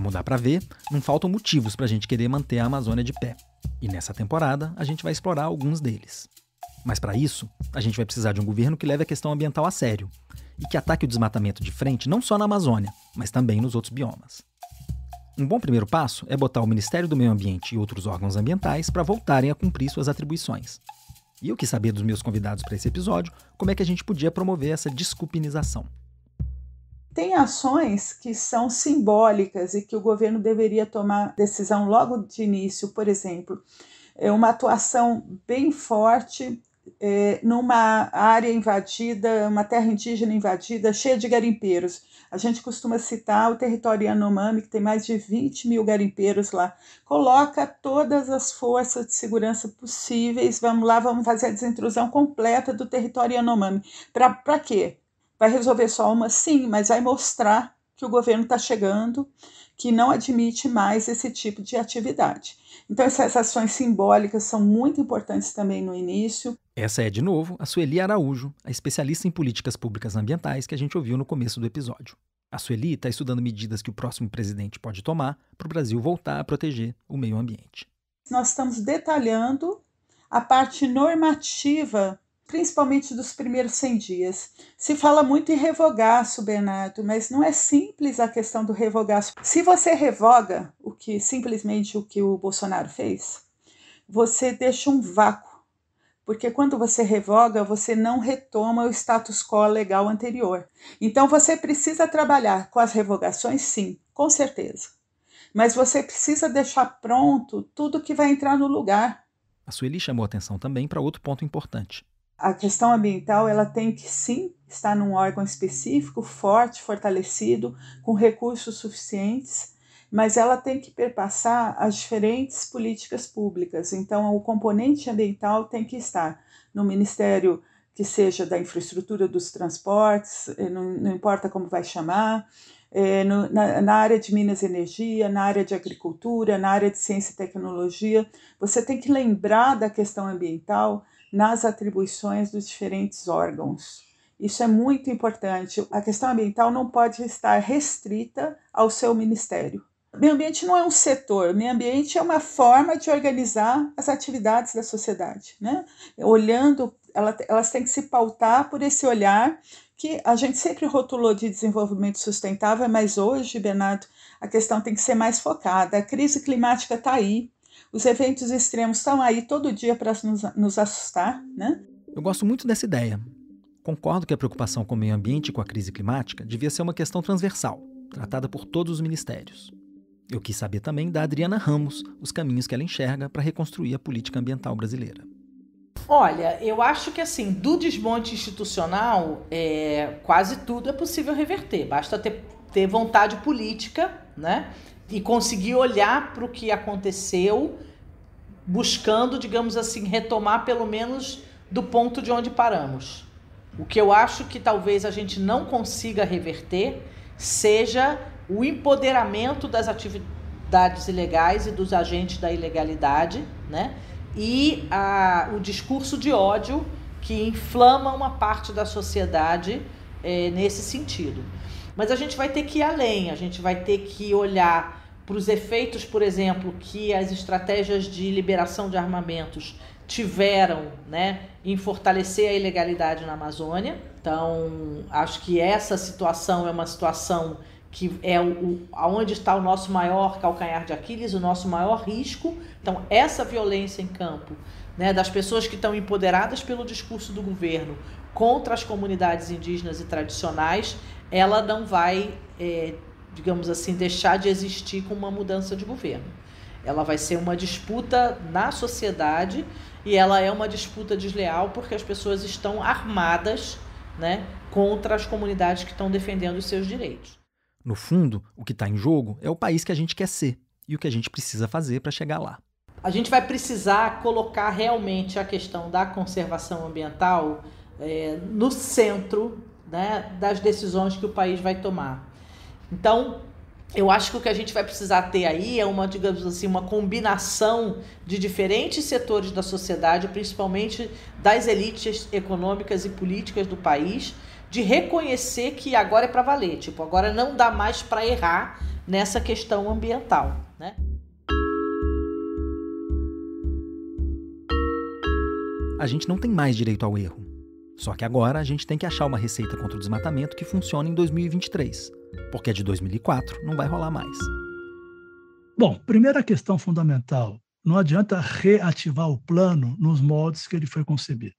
Como dá para ver, não faltam motivos para a gente querer manter a Amazônia de pé. E nessa temporada, a gente vai explorar alguns deles. Mas para isso, a gente vai precisar de um governo que leve a questão ambiental a sério e que ataque o desmatamento de frente não só na Amazônia, mas também nos outros biomas. Um bom primeiro passo é botar o Ministério do Meio Ambiente e outros órgãos ambientais para voltarem a cumprir suas atribuições. E eu quis saber dos meus convidados para esse episódio como é que a gente podia promover essa desculpinização. Tem ações que são simbólicas e que o governo deveria tomar decisão logo de início, por exemplo, é uma atuação bem forte é, numa área invadida, uma terra indígena invadida, cheia de garimpeiros. A gente costuma citar o território Yanomami, que tem mais de 20 mil garimpeiros lá. Coloca todas as forças de segurança possíveis, vamos lá, vamos fazer a desintrusão completa do território Yanomami. Para quê? vai resolver só uma? Sim, mas vai mostrar que o governo está chegando, que não admite mais esse tipo de atividade. Então, essas ações simbólicas são muito importantes também no início. Essa é, de novo, a Sueli Araújo, a especialista em políticas públicas ambientais que a gente ouviu no começo do episódio. A Sueli está estudando medidas que o próximo presidente pode tomar para o Brasil voltar a proteger o meio ambiente. Nós estamos detalhando a parte normativa principalmente dos primeiros 100 dias. Se fala muito em revogaço, Bernardo, mas não é simples a questão do revogaço. Se você revoga o que simplesmente o que o Bolsonaro fez, você deixa um vácuo, porque quando você revoga, você não retoma o status quo legal anterior. Então você precisa trabalhar com as revogações, sim, com certeza. Mas você precisa deixar pronto tudo que vai entrar no lugar. A Sueli chamou atenção também para outro ponto importante a questão ambiental ela tem que sim estar num órgão específico, forte, fortalecido, com recursos suficientes, mas ela tem que perpassar as diferentes políticas públicas. Então, o componente ambiental tem que estar no Ministério que seja da infraestrutura dos transportes, eh, não, não importa como vai chamar, é, no, na, na, área de Minas e Energia, na área de agricultura, na área de ciência e tecnologia, você tem que lembrar da questão ambiental nas atribuições dos diferentes órgãos. Isso é muito importante. A questão ambiental não pode estar restrita ao seu ministério. O meio ambiente não é um setor, o meio ambiente é uma forma de organizar as atividades da sociedade. Né? Olhando, elas têm que se pautar por esse olhar que a gente sempre rotulou de desenvolvimento sustentável, mas hoje, Bernardo, a questão tem que ser mais focada. A crise climática está aí, os eventos extremos estão aí todo dia para nos, nos assustar, né? Eu gosto muito dessa ideia. Concordo que a preocupação com o meio ambiente e com a crise climática devia ser uma questão transversal, tratada por todos os ministérios. Eu quis saber também da Adriana Ramos os caminhos que ela enxerga para reconstruir a política ambiental brasileira. Olha, eu acho que assim, do desmonte institucional, é, quase tudo é possível reverter. Basta ter, ter vontade política, né? e conseguir olhar para o que aconteceu, buscando, digamos assim, retomar pelo menos do ponto de onde paramos. O que eu acho que talvez a gente não consiga reverter seja o empoderamento das atividades ilegais e dos agentes da ilegalidade, né? E a, o discurso de ódio que inflama uma parte da sociedade é, nesse sentido. Mas a gente vai ter que ir além, a gente vai ter que olhar para os efeitos, por exemplo, que as estratégias de liberação de armamentos tiveram né, em fortalecer a ilegalidade na Amazônia. Então, acho que essa situação é uma situação que é o, onde está o nosso maior calcanhar de Aquiles, o nosso maior risco. Então, essa violência em campo, né, das pessoas que estão empoderadas pelo discurso do governo contra as comunidades indígenas e tradicionais, ela não vai é, digamos assim, deixar de existir com uma mudança de governo. Ela vai ser uma disputa na sociedade e ela é uma disputa desleal porque as pessoas estão armadas né, contra as comunidades que estão defendendo os seus direitos. No fundo, o que está em jogo é o país que a gente quer ser e o que a gente precisa fazer para chegar lá. A gente vai precisar colocar realmente a questão da conservação ambiental é, no centro né, das decisões que o país vai tomar. Então, eu acho que o que a gente vai precisar ter aí é uma, digamos assim, uma combinação de diferentes setores da sociedade, principalmente das elites econômicas e políticas do país, de reconhecer que agora é para valer, tipo, agora não dá mais para errar nessa questão ambiental, né? A gente não tem mais direito ao erro. Só que agora a gente tem que achar uma receita contra o desmatamento que funcione em 2023. Porque a é de 2004 não vai rolar mais. Bom, primeira questão fundamental: não adianta reativar o plano nos moldes que ele foi concebido.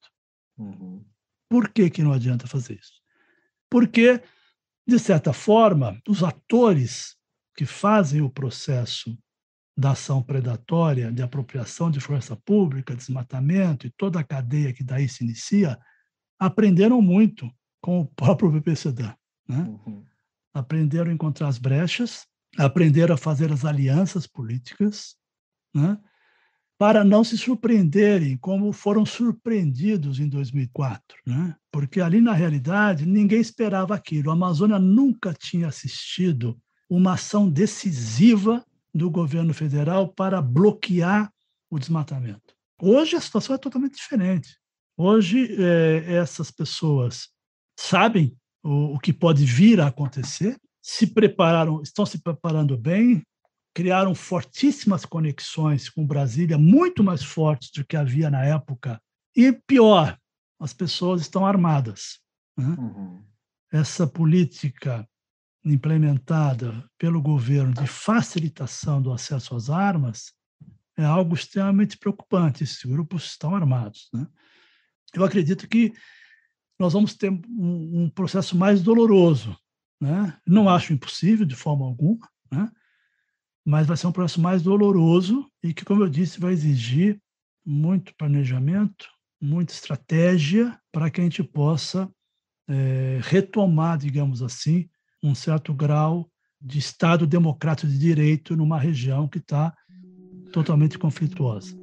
Uhum. Por que, que não adianta fazer isso? Porque, de certa forma, os atores que fazem o processo da ação predatória, de apropriação de força pública, desmatamento e toda a cadeia que daí se inicia, aprenderam muito com o próprio PPCD. Né? Uhum aprenderam a encontrar as brechas, aprenderam a fazer as alianças políticas, né? para não se surpreenderem como foram surpreendidos em 2004, né? Porque ali na realidade ninguém esperava aquilo. A Amazônia nunca tinha assistido uma ação decisiva do governo federal para bloquear o desmatamento. Hoje a situação é totalmente diferente. Hoje eh, essas pessoas sabem o, o que pode vir a acontecer, se prepararam, estão se preparando bem, criaram fortíssimas conexões com Brasília, muito mais fortes do que havia na época. E pior, as pessoas estão armadas. Né? Uhum. Essa política implementada pelo governo de facilitação do acesso às armas é algo extremamente preocupante. Esses grupos estão armados. Né? Eu acredito que nós vamos ter um, um processo mais doloroso. Né? Não acho impossível de forma alguma, né? mas vai ser um processo mais doloroso e que, como eu disse, vai exigir muito planejamento, muita estratégia para que a gente possa é, retomar, digamos assim, um certo grau de Estado democrático de direito numa região que está totalmente conflituosa.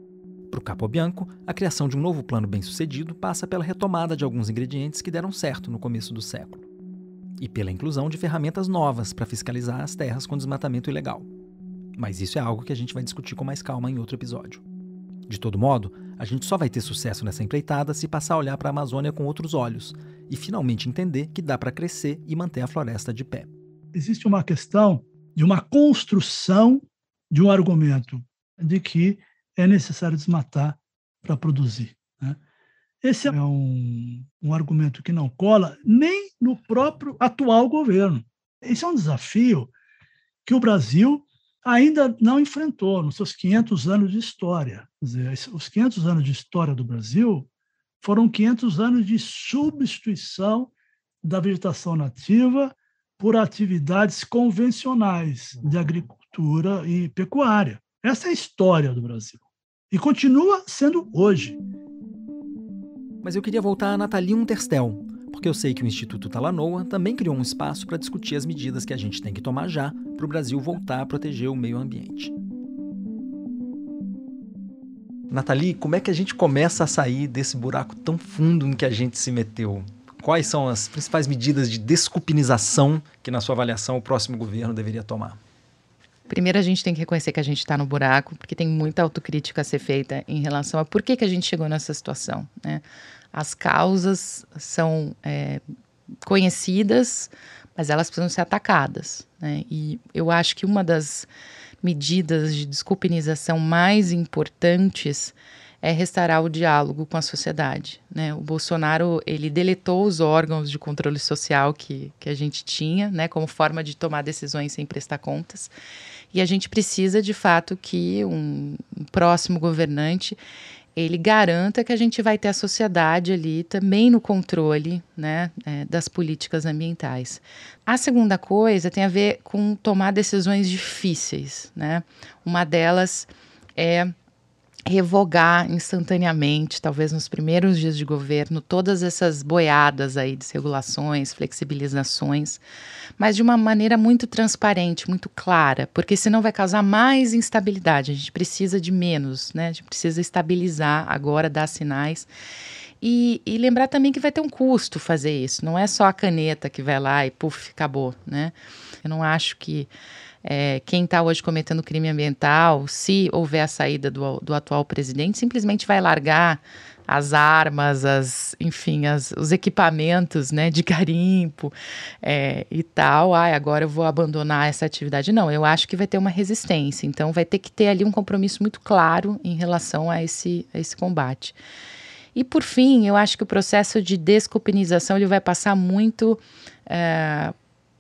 Para o Capo Bianco, a criação de um novo plano bem-sucedido passa pela retomada de alguns ingredientes que deram certo no começo do século e pela inclusão de ferramentas novas para fiscalizar as terras com desmatamento ilegal. Mas isso é algo que a gente vai discutir com mais calma em outro episódio. De todo modo, a gente só vai ter sucesso nessa empreitada se passar a olhar para a Amazônia com outros olhos e finalmente entender que dá para crescer e manter a floresta de pé. Existe uma questão de uma construção de um argumento de que é necessário desmatar para produzir. Né? Esse é um, um argumento que não cola nem no próprio atual governo. Esse é um desafio que o Brasil ainda não enfrentou nos seus 500 anos de história. Quer dizer, os 500 anos de história do Brasil foram 500 anos de substituição da vegetação nativa por atividades convencionais de agricultura e pecuária. Essa é a história do Brasil. E continua sendo hoje. Mas eu queria voltar a Nathalie Unterstel, porque eu sei que o Instituto Talanoa também criou um espaço para discutir as medidas que a gente tem que tomar já para o Brasil voltar a proteger o meio ambiente. Nathalie, como é que a gente começa a sair desse buraco tão fundo em que a gente se meteu? Quais são as principais medidas de desculpinização que, na sua avaliação, o próximo governo deveria tomar? Primeiro, a gente tem que reconhecer que a gente está no buraco, porque tem muita autocrítica a ser feita em relação a por que, que a gente chegou nessa situação. Né? As causas são é, conhecidas, mas elas precisam ser atacadas. Né? E eu acho que uma das medidas de desculpinização mais importantes é restaurar o diálogo com a sociedade. Né? O Bolsonaro ele deletou os órgãos de controle social que, que a gente tinha, né, como forma de tomar decisões sem prestar contas. E a gente precisa, de fato, que um, próximo governante ele garanta que a gente vai ter a sociedade ali também no controle né, é, das políticas ambientais. A segunda coisa tem a ver com tomar decisões difíceis. Né? Uma delas é revogar instantaneamente, talvez nos primeiros dias de governo, todas essas boiadas aí desregulações, flexibilizações, mas de uma maneira muito transparente, muito clara, porque senão vai causar mais instabilidade. A gente precisa de menos, né? A gente precisa estabilizar agora, dar sinais. E, e, lembrar também que vai ter um custo fazer isso. Não é só a caneta que vai lá e puf, acabou, né? Eu não acho que é, quem está hoje cometendo crime ambiental, se houver a saída do, do atual presidente, simplesmente vai largar as armas, as, enfim, as, os equipamentos né, de carimpo é, e tal. Ai, agora eu vou abandonar essa atividade. Não, eu acho que vai ter uma resistência. Então, vai ter que ter ali um compromisso muito claro em relação a esse, a esse combate. E por fim, eu acho que o processo de desculpinização ele vai passar muito é,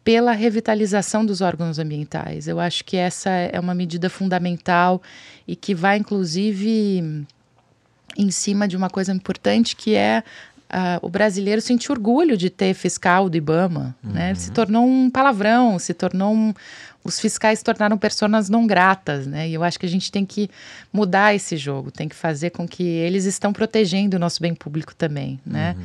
pela revitalização dos órgãos ambientais. Eu acho que essa é uma medida fundamental e que vai, inclusive, em cima de uma coisa importante que é Uh, o brasileiro sentir orgulho de ter fiscal do IBAMA, né? uhum. né? Se tornou um palavrão, se tornou um, os fiscais se tornaram pessoas não gratas, né? E eu acho que a gente tem que mudar esse jogo, tem que fazer com que eles estão protegendo o nosso bem público também, né? Uhum.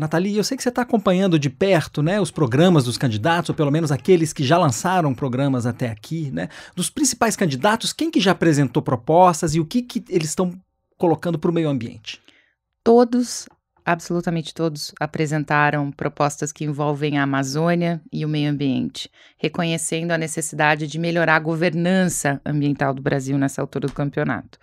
Nathalie, eu sei que você está acompanhando de perto né, os programas dos candidatos, ou pelo menos aqueles que já lançaram programas até aqui. Né? Dos principais candidatos, quem que já apresentou propostas e o que, que eles estão colocando para o meio ambiente? Todos, absolutamente todos, apresentaram propostas que envolvem a Amazônia e o meio ambiente, reconhecendo a necessidade de melhorar a governança ambiental do Brasil nessa altura do campeonato.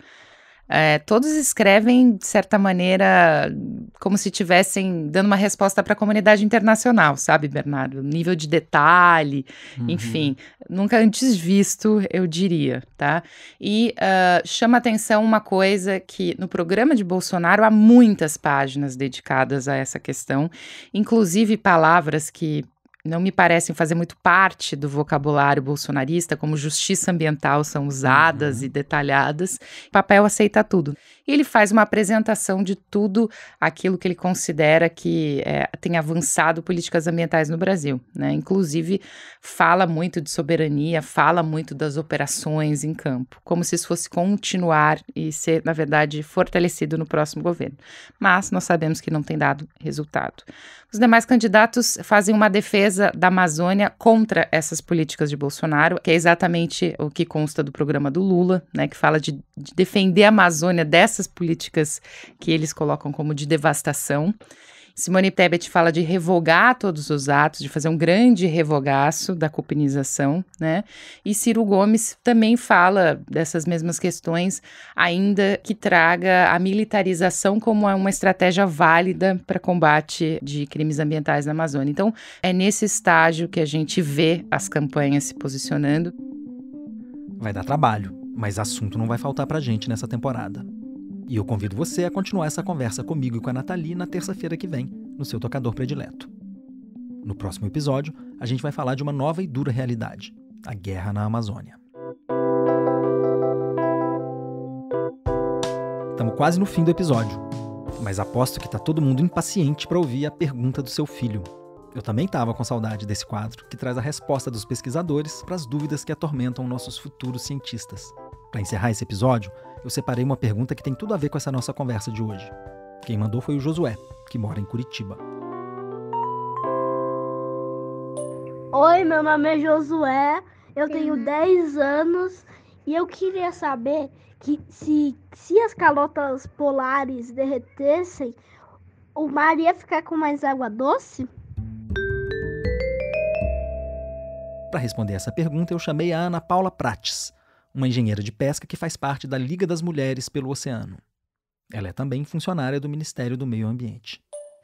É, todos escrevem, de certa maneira, como se estivessem dando uma resposta para a comunidade internacional, sabe, Bernardo? Nível de detalhe, uhum. enfim, nunca antes visto, eu diria, tá? E uh, chama atenção uma coisa que no programa de Bolsonaro há muitas páginas dedicadas a essa questão, inclusive palavras que não me parecem fazer muito parte do vocabulário bolsonarista, como justiça ambiental são usadas uhum. e detalhadas. O papel aceita tudo e ele faz uma apresentação de tudo aquilo que ele considera que é, tem avançado políticas ambientais no Brasil. Né? Inclusive, fala muito de soberania, fala muito das operações em campo, como se isso fosse continuar e ser, na verdade, fortalecido no próximo governo. Mas nós sabemos que não tem dado resultado. Os demais candidatos fazem uma defesa da Amazônia contra essas políticas de Bolsonaro, que é exatamente o que consta do programa do Lula, né, que fala de, de defender a Amazônia dessa diversas políticas que eles colocam como de devastação. Simone Tebet fala de revogar todos os atos, de fazer um grande revogaço da cupinização, né? E Ciro Gomes também fala dessas mesmas questões, ainda que traga a militarização como uma estratégia válida para combate de crimes ambientais na Amazônia. Então, é nesse estágio que a gente vê as campanhas se posicionando. Vai dar trabalho, mas assunto não vai faltar a gente nessa temporada. E eu convido você a continuar essa conversa comigo e com a Nathalie na terça-feira que vem, no seu tocador predileto. No próximo episódio, a gente vai falar de uma nova e dura realidade: a guerra na Amazônia. Estamos quase no fim do episódio, mas aposto que está todo mundo impaciente para ouvir a pergunta do seu filho. Eu também estava com saudade desse quadro que traz a resposta dos pesquisadores para as dúvidas que atormentam nossos futuros cientistas. Para encerrar esse episódio, eu separei uma pergunta que tem tudo a ver com essa nossa conversa de hoje. Quem mandou foi o Josué, que mora em Curitiba. Oi, meu nome é Josué, eu tenho 10 anos e eu queria saber que se, se as calotas polares derretessem, o mar ia ficar com mais água doce? Para responder essa pergunta, eu chamei a Ana Paula Prates uma engenheira de pesca que faz parte da Liga das Mulheres pelo Oceano. Ela é também funcionária do Ministério do Meio Ambiente.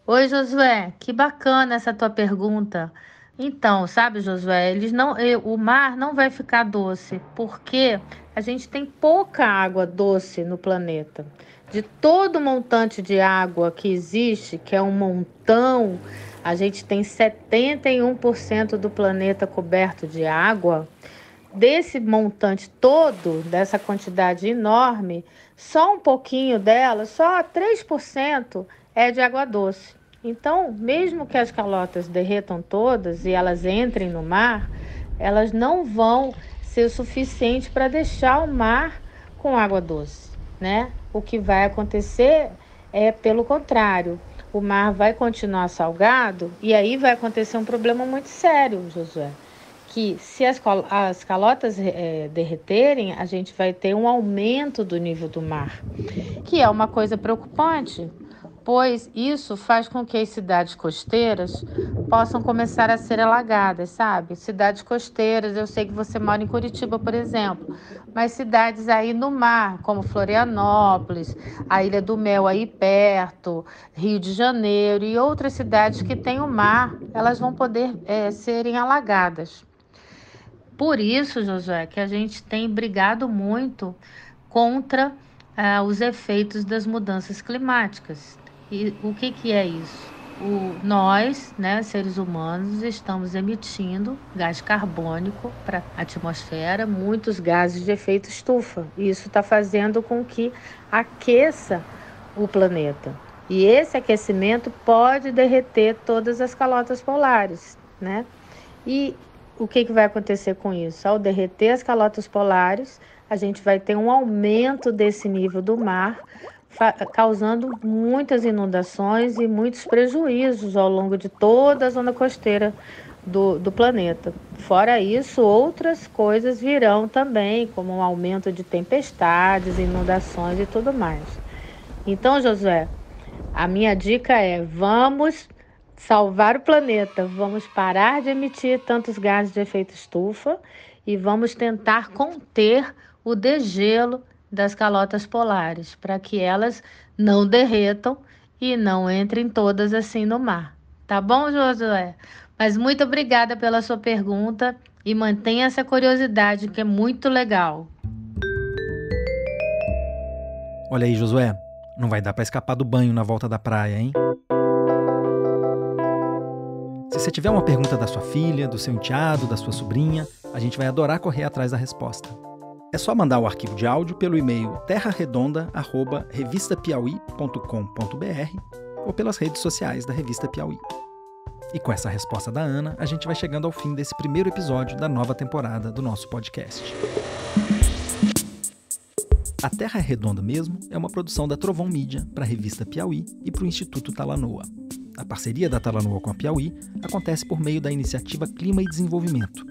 Oi, Josué, que bacana essa tua pergunta. Então, sabe, Josué, eles não, o mar não vai ficar doce, porque a gente tem pouca água doce no planeta. De todo o montante de água que existe, que é um montão, a gente tem 71% do planeta coberto de água desse montante todo, dessa quantidade enorme, só um pouquinho dela, só 3% é de água doce. Então, mesmo que as calotas derretam todas e elas entrem no mar, elas não vão ser suficientes suficiente para deixar o mar com água doce, né? O que vai acontecer é pelo contrário. O mar vai continuar salgado e aí vai acontecer um problema muito sério, Josué que se as, as calotas é, derreterem, a gente vai ter um aumento do nível do mar, que é uma coisa preocupante, pois isso faz com que as cidades costeiras possam começar a ser alagadas, sabe? Cidades costeiras, eu sei que você mora em Curitiba, por exemplo, mas cidades aí no mar, como Florianópolis, a Ilha do Mel aí perto, Rio de Janeiro e outras cidades que têm o mar, elas vão poder é, serem alagadas. Por isso, Josué, que a gente tem brigado muito contra ah, os efeitos das mudanças climáticas. E o que, que é isso? O, nós, né, seres humanos, estamos emitindo gás carbônico para a atmosfera, muitos gases de efeito estufa. E isso está fazendo com que aqueça o planeta. E esse aquecimento pode derreter todas as calotas polares, né? E o que, que vai acontecer com isso? Ao derreter as calotas polares, a gente vai ter um aumento desse nível do mar, causando muitas inundações e muitos prejuízos ao longo de toda a zona costeira do, do planeta. Fora isso, outras coisas virão também, como um aumento de tempestades, inundações e tudo mais. Então, Josué, a minha dica é: vamos salvar o planeta, vamos parar de emitir tantos gases de efeito estufa e vamos tentar conter o degelo das calotas polares, para que elas não derretam e não entrem todas assim no mar. Tá bom, Josué? Mas muito obrigada pela sua pergunta e mantenha essa curiosidade que é muito legal. Olha aí, Josué, não vai dar para escapar do banho na volta da praia, hein? Se você tiver uma pergunta da sua filha, do seu enteado, da sua sobrinha, a gente vai adorar correr atrás da resposta. É só mandar o arquivo de áudio pelo e-mail terraredonda@revistapiauí.com.br ou pelas redes sociais da Revista Piauí. E com essa resposta da Ana, a gente vai chegando ao fim desse primeiro episódio da nova temporada do nosso podcast. A Terra é Redonda mesmo é uma produção da Trovão Mídia para a Revista Piauí e para o Instituto Talanoa. A parceria da Talanoa com a Piauí acontece por meio da iniciativa Clima e Desenvolvimento,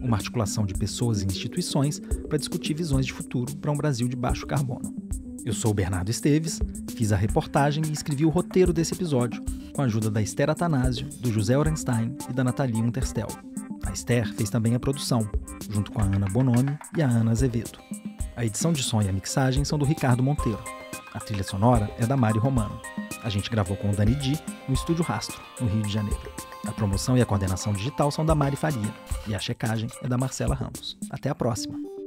uma articulação de pessoas e instituições para discutir visões de futuro para um Brasil de baixo carbono. Eu sou o Bernardo Esteves, fiz a reportagem e escrevi o roteiro desse episódio, com a ajuda da Esther Atanásio, do José Orenstein e da Nathalie Unterstel. A Esther fez também a produção, junto com a Ana Bonomi e a Ana Azevedo. A edição de som e a mixagem são do Ricardo Monteiro. A trilha sonora é da Mari Romano. A gente gravou com o Dani Di no Estúdio Rastro, no Rio de Janeiro. A promoção e a coordenação digital são da Mari Faria. E a checagem é da Marcela Ramos. Até a próxima!